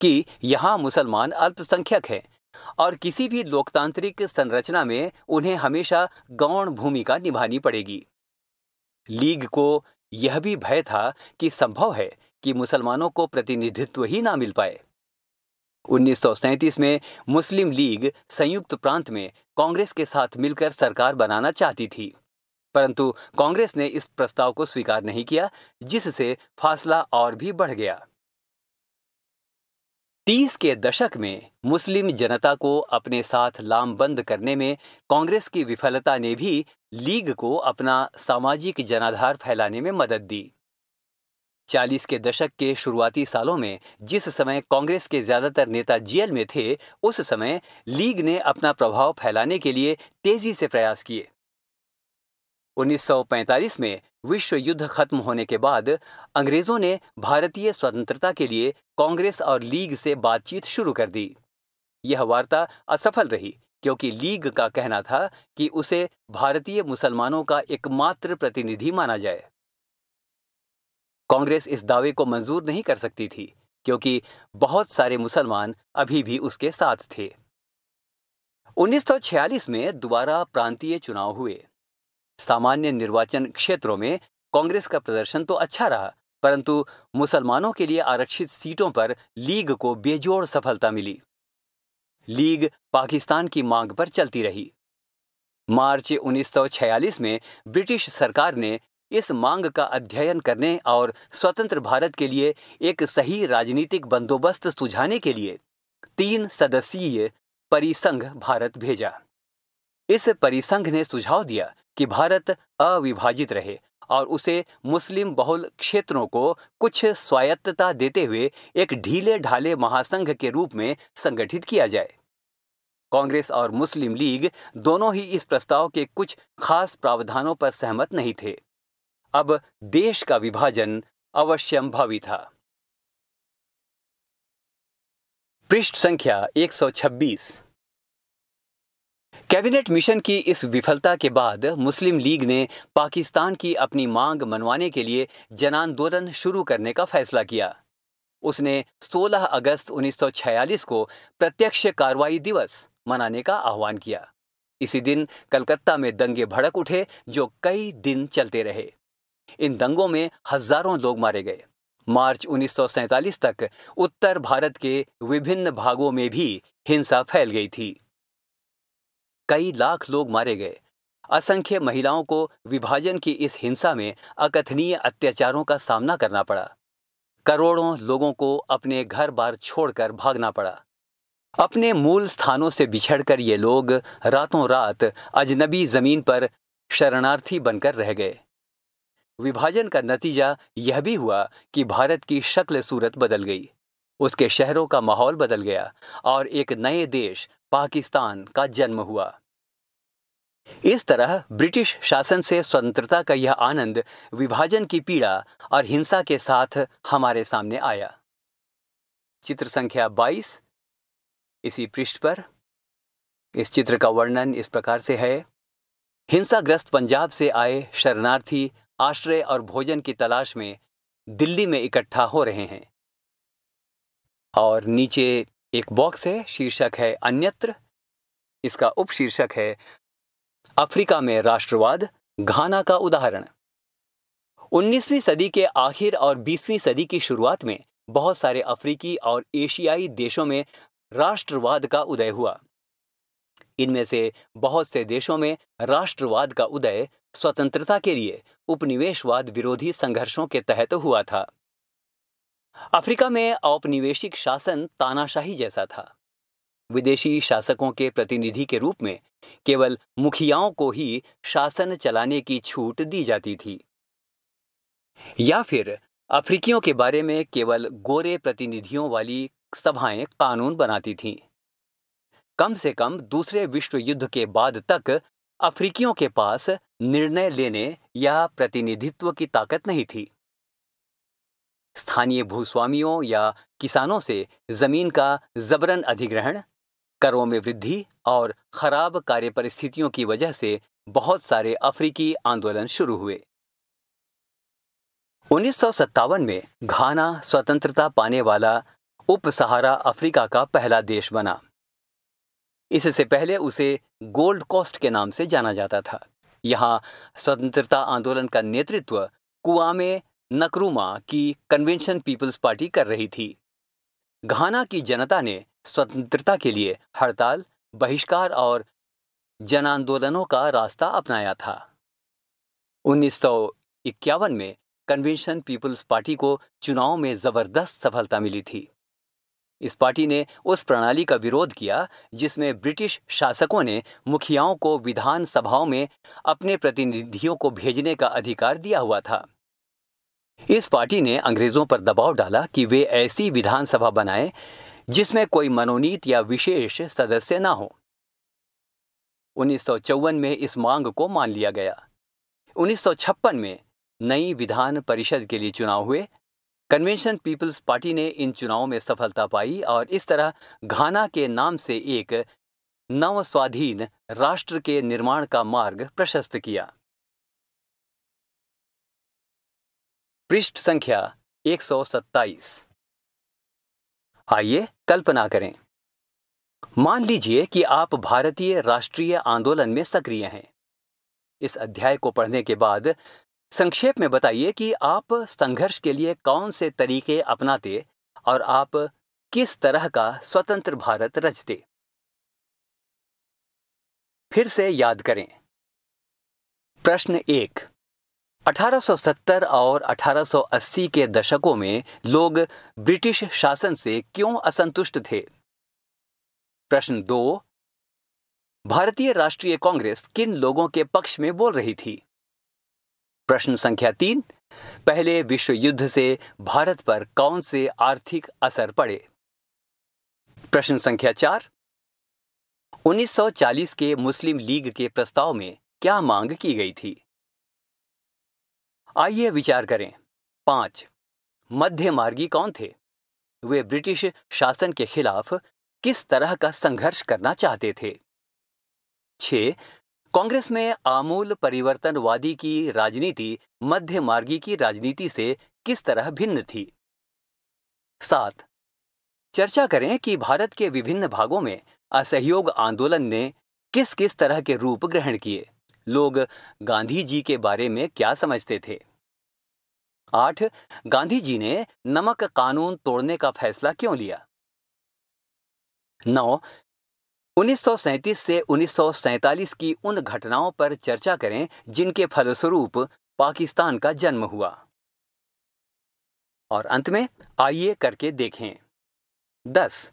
कि यहां मुसलमान अल्पसंख्यक हैं और किसी भी लोकतांत्रिक संरचना में उन्हें हमेशा गौण भूमिका निभानी पड़ेगी लीग को यह भी भय था कि संभव है कि मुसलमानों को प्रतिनिधित्व ही ना मिल पाए 1937 में मुस्लिम लीग संयुक्त प्रांत में कांग्रेस के साथ मिलकर सरकार बनाना चाहती थी परंतु कांग्रेस ने इस प्रस्ताव को स्वीकार नहीं किया जिससे फासला और भी बढ़ गया तीस के दशक में मुस्लिम जनता को अपने साथ लामबंद करने में कांग्रेस की विफलता ने भी लीग को अपना सामाजिक जनाधार फैलाने में मदद दी चालीस के दशक के शुरुआती सालों में जिस समय कांग्रेस के ज्यादातर नेता जेल में थे उस समय लीग ने अपना प्रभाव फैलाने के लिए तेजी से प्रयास किए 1945 में विश्व युद्ध खत्म होने के बाद अंग्रेजों ने भारतीय स्वतंत्रता के लिए कांग्रेस और लीग से बातचीत शुरू कर दी यह वार्ता असफल रही क्योंकि लीग का कहना था कि उसे भारतीय मुसलमानों का एकमात्र प्रतिनिधि माना जाए कांग्रेस इस दावे को मंजूर नहीं कर सकती थी क्योंकि बहुत सारे मुसलमान अभी भी उसके साथ थे 1946 में दोबारा प्रांतीय चुनाव हुए सामान्य निर्वाचन क्षेत्रों में कांग्रेस का प्रदर्शन तो अच्छा रहा परंतु मुसलमानों के लिए आरक्षित सीटों पर लीग को बेजोड़ सफलता मिली लीग पाकिस्तान की मांग पर चलती रही मार्च 1946 में ब्रिटिश सरकार ने इस मांग का अध्ययन करने और स्वतंत्र भारत के लिए एक सही राजनीतिक बंदोबस्त सुझाने के लिए तीन सदस्यीय परिसंघ भारत भेजा इस परिसंघ ने सुझाव दिया कि भारत अविभाजित रहे और उसे मुस्लिम बहुल क्षेत्रों को कुछ स्वायत्तता देते हुए एक ढीले ढाले महासंघ के रूप में संगठित किया जाए कांग्रेस और मुस्लिम लीग दोनों ही इस प्रस्ताव के कुछ खास प्रावधानों पर सहमत नहीं थे अब देश का विभाजन अवश्यम भावी था पृष्ठ संख्या 126 कैबिनेट मिशन की इस विफलता के बाद मुस्लिम लीग ने पाकिस्तान की अपनी मांग मनवाने के लिए जन आंदोलन शुरू करने का फैसला किया उसने 16 अगस्त 1946 को प्रत्यक्ष कार्रवाई दिवस मनाने का आह्वान किया इसी दिन कलकत्ता में दंगे भड़क उठे जो कई दिन चलते रहे इन दंगों में हजारों लोग मारे गए मार्च 1947 तक उत्तर भारत के विभिन्न भागों में भी हिंसा फैल गई थी कई लाख लोग मारे गए असंख्य महिलाओं को विभाजन की इस हिंसा में अकथनीय अत्याचारों का सामना करना पड़ा करोड़ों लोगों को अपने घर बार छोड़कर भागना पड़ा अपने मूल स्थानों से बिछड़कर ये लोग रातों रात अजनबी जमीन पर शरणार्थी बनकर रह गए विभाजन का नतीजा यह भी हुआ कि भारत की शक्ल सूरत बदल गई उसके शहरों का माहौल बदल गया और एक नए देश पाकिस्तान का जन्म हुआ इस तरह ब्रिटिश शासन से स्वतंत्रता का यह आनंद विभाजन की पीड़ा और हिंसा के साथ हमारे सामने आया चित्र संख्या 22 इसी पृष्ठ पर इस चित्र का वर्णन इस प्रकार से है हिंसाग्रस्त पंजाब से आए शरणार्थी आश्रय और भोजन की तलाश में दिल्ली में इकट्ठा हो रहे हैं और नीचे एक बॉक्स है शीर्षक है अन्यत्र इसका उपशीर्षक है अफ्रीका में राष्ट्रवाद घाना का उदाहरण 19वीं सदी के आखिर और 20वीं सदी की शुरुआत में बहुत सारे अफ्रीकी और एशियाई देशों में राष्ट्रवाद का उदय हुआ इनमें से बहुत से देशों में राष्ट्रवाद का उदय स्वतंत्रता के लिए उपनिवेशवाद विरोधी संघर्षों के तहत हुआ था अफ्रीका में औपनिवेशिक शासन तानाशाही जैसा था विदेशी शासकों के प्रतिनिधि के रूप में केवल मुखियाओं को ही शासन चलाने की छूट दी जाती थी या फिर अफ्रीकियों के बारे में केवल गोरे प्रतिनिधियों वाली सभाएं कानून बनाती थीं। कम से कम दूसरे विश्व युद्ध के बाद तक अफ्रीकियों के पास निर्णय लेने या प्रतिनिधित्व की ताकत नहीं थी स्थानीय भूस्वामियों या किसानों से जमीन का जबरन अधिग्रहण करों में वृद्धि और खराब कार्य परिस्थितियों की वजह से बहुत सारे अफ्रीकी आंदोलन शुरू हुए उन्नीस में घाना स्वतंत्रता पाने वाला उप सहारा अफ्रीका का पहला देश बना इससे पहले उसे गोल्ड कोस्ट के नाम से जाना जाता था यहाँ स्वतंत्रता आंदोलन का नेतृत्व कुआमे नकरुमा की कन्वेंशन पीपल्स पार्टी कर रही थी घाना की जनता ने स्वतंत्रता के लिए हड़ताल बहिष्कार और जन आंदोलनों का रास्ता अपनाया था उन्नीस में कन्वेंशन पीपल्स पार्टी को चुनाव में जबरदस्त सफलता मिली थी इस पार्टी ने उस प्रणाली का विरोध किया जिसमें ब्रिटिश शासकों ने मुखियाओं को विधानसभाओं में अपने प्रतिनिधियों को भेजने का अधिकार दिया हुआ था इस पार्टी ने अंग्रेजों पर दबाव डाला कि वे ऐसी विधानसभा बनाएं जिसमें कोई मनोनीत या विशेष सदस्य ना हो उन्नीस में इस मांग को मान लिया गया उन्नीस में नई विधान परिषद के लिए चुनाव हुए कन्वेंशन पीपल्स पार्टी ने इन चुनावों में सफलता पाई और इस तरह घाना के नाम से एक नवस्वाधीन राष्ट्र के निर्माण का मार्ग प्रशस्त किया पृष्ठ संख्या 127 आइए कल्पना करें मान लीजिए कि आप भारतीय राष्ट्रीय आंदोलन में सक्रिय हैं इस अध्याय को पढ़ने के बाद संक्षेप में बताइए कि आप संघर्ष के लिए कौन से तरीके अपनाते और आप किस तरह का स्वतंत्र भारत रचते फिर से याद करें प्रश्न एक 1870 और 1880 के दशकों में लोग ब्रिटिश शासन से क्यों असंतुष्ट थे प्रश्न दो भारतीय राष्ट्रीय कांग्रेस किन लोगों के पक्ष में बोल रही थी प्रश्न संख्या तीन पहले विश्व युद्ध से भारत पर कौन से आर्थिक असर पड़े प्रश्न संख्या चार 1940 के मुस्लिम लीग के प्रस्ताव में क्या मांग की गई थी आइए विचार करें पांच मध्य मार्गी कौन थे वे ब्रिटिश शासन के खिलाफ किस तरह का संघर्ष करना चाहते थे छः कांग्रेस में आमूल परिवर्तनवादी की राजनीति मध्य मार्गी की राजनीति से किस तरह भिन्न थी सात चर्चा करें कि भारत के विभिन्न भागों में असहयोग आंदोलन ने किस किस तरह के रूप ग्रहण किए लोग गांधी जी के बारे में क्या समझते थे आठ गांधी जी ने नमक कानून तोड़ने का फैसला क्यों लिया नौ 1937 से 1947 की उन घटनाओं पर चर्चा करें जिनके फलस्वरूप पाकिस्तान का जन्म हुआ और अंत में आइए करके देखें दस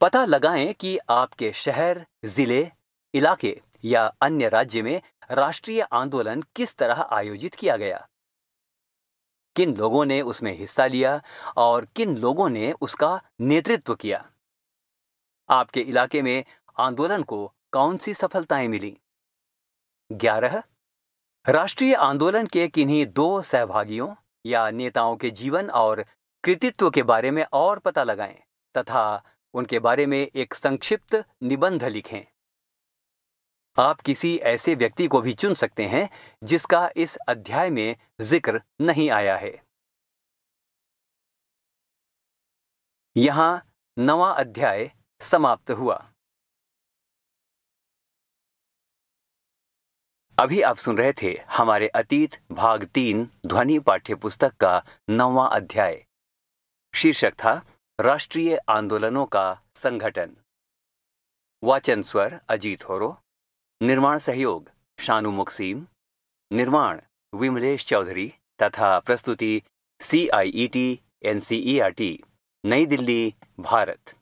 पता लगाएं कि आपके शहर ज़िले इलाके या अन्य राज्य में राष्ट्रीय आंदोलन किस तरह आयोजित किया गया किन लोगों ने उसमें हिस्सा लिया और किन लोगों ने उसका नेतृत्व किया आपके इलाके में आंदोलन को कौन सी सफलताएं मिली ग्यारह राष्ट्रीय आंदोलन के किन्हीं दो सहभागियों या नेताओं के जीवन और कृतित्व के बारे में और पता लगाएं तथा उनके बारे में एक संक्षिप्त निबंध लिखें आप किसी ऐसे व्यक्ति को भी चुन सकते हैं जिसका इस अध्याय में जिक्र नहीं आया है यहां नवा अध्याय समाप्त हुआ अभी आप सुन रहे थे हमारे अतीत भाग तीन ध्वनि पाठ्य पुस्तक का नवा अध्याय शीर्षक था राष्ट्रीय आंदोलनों का संगठन वाचन स्वर अजीत होरो निर्माण सहयोग शानु मुक्सीम निर्माण विमलेश चौधरी तथा प्रस्तुति C I E T N C E R T नई दिल्ली भारत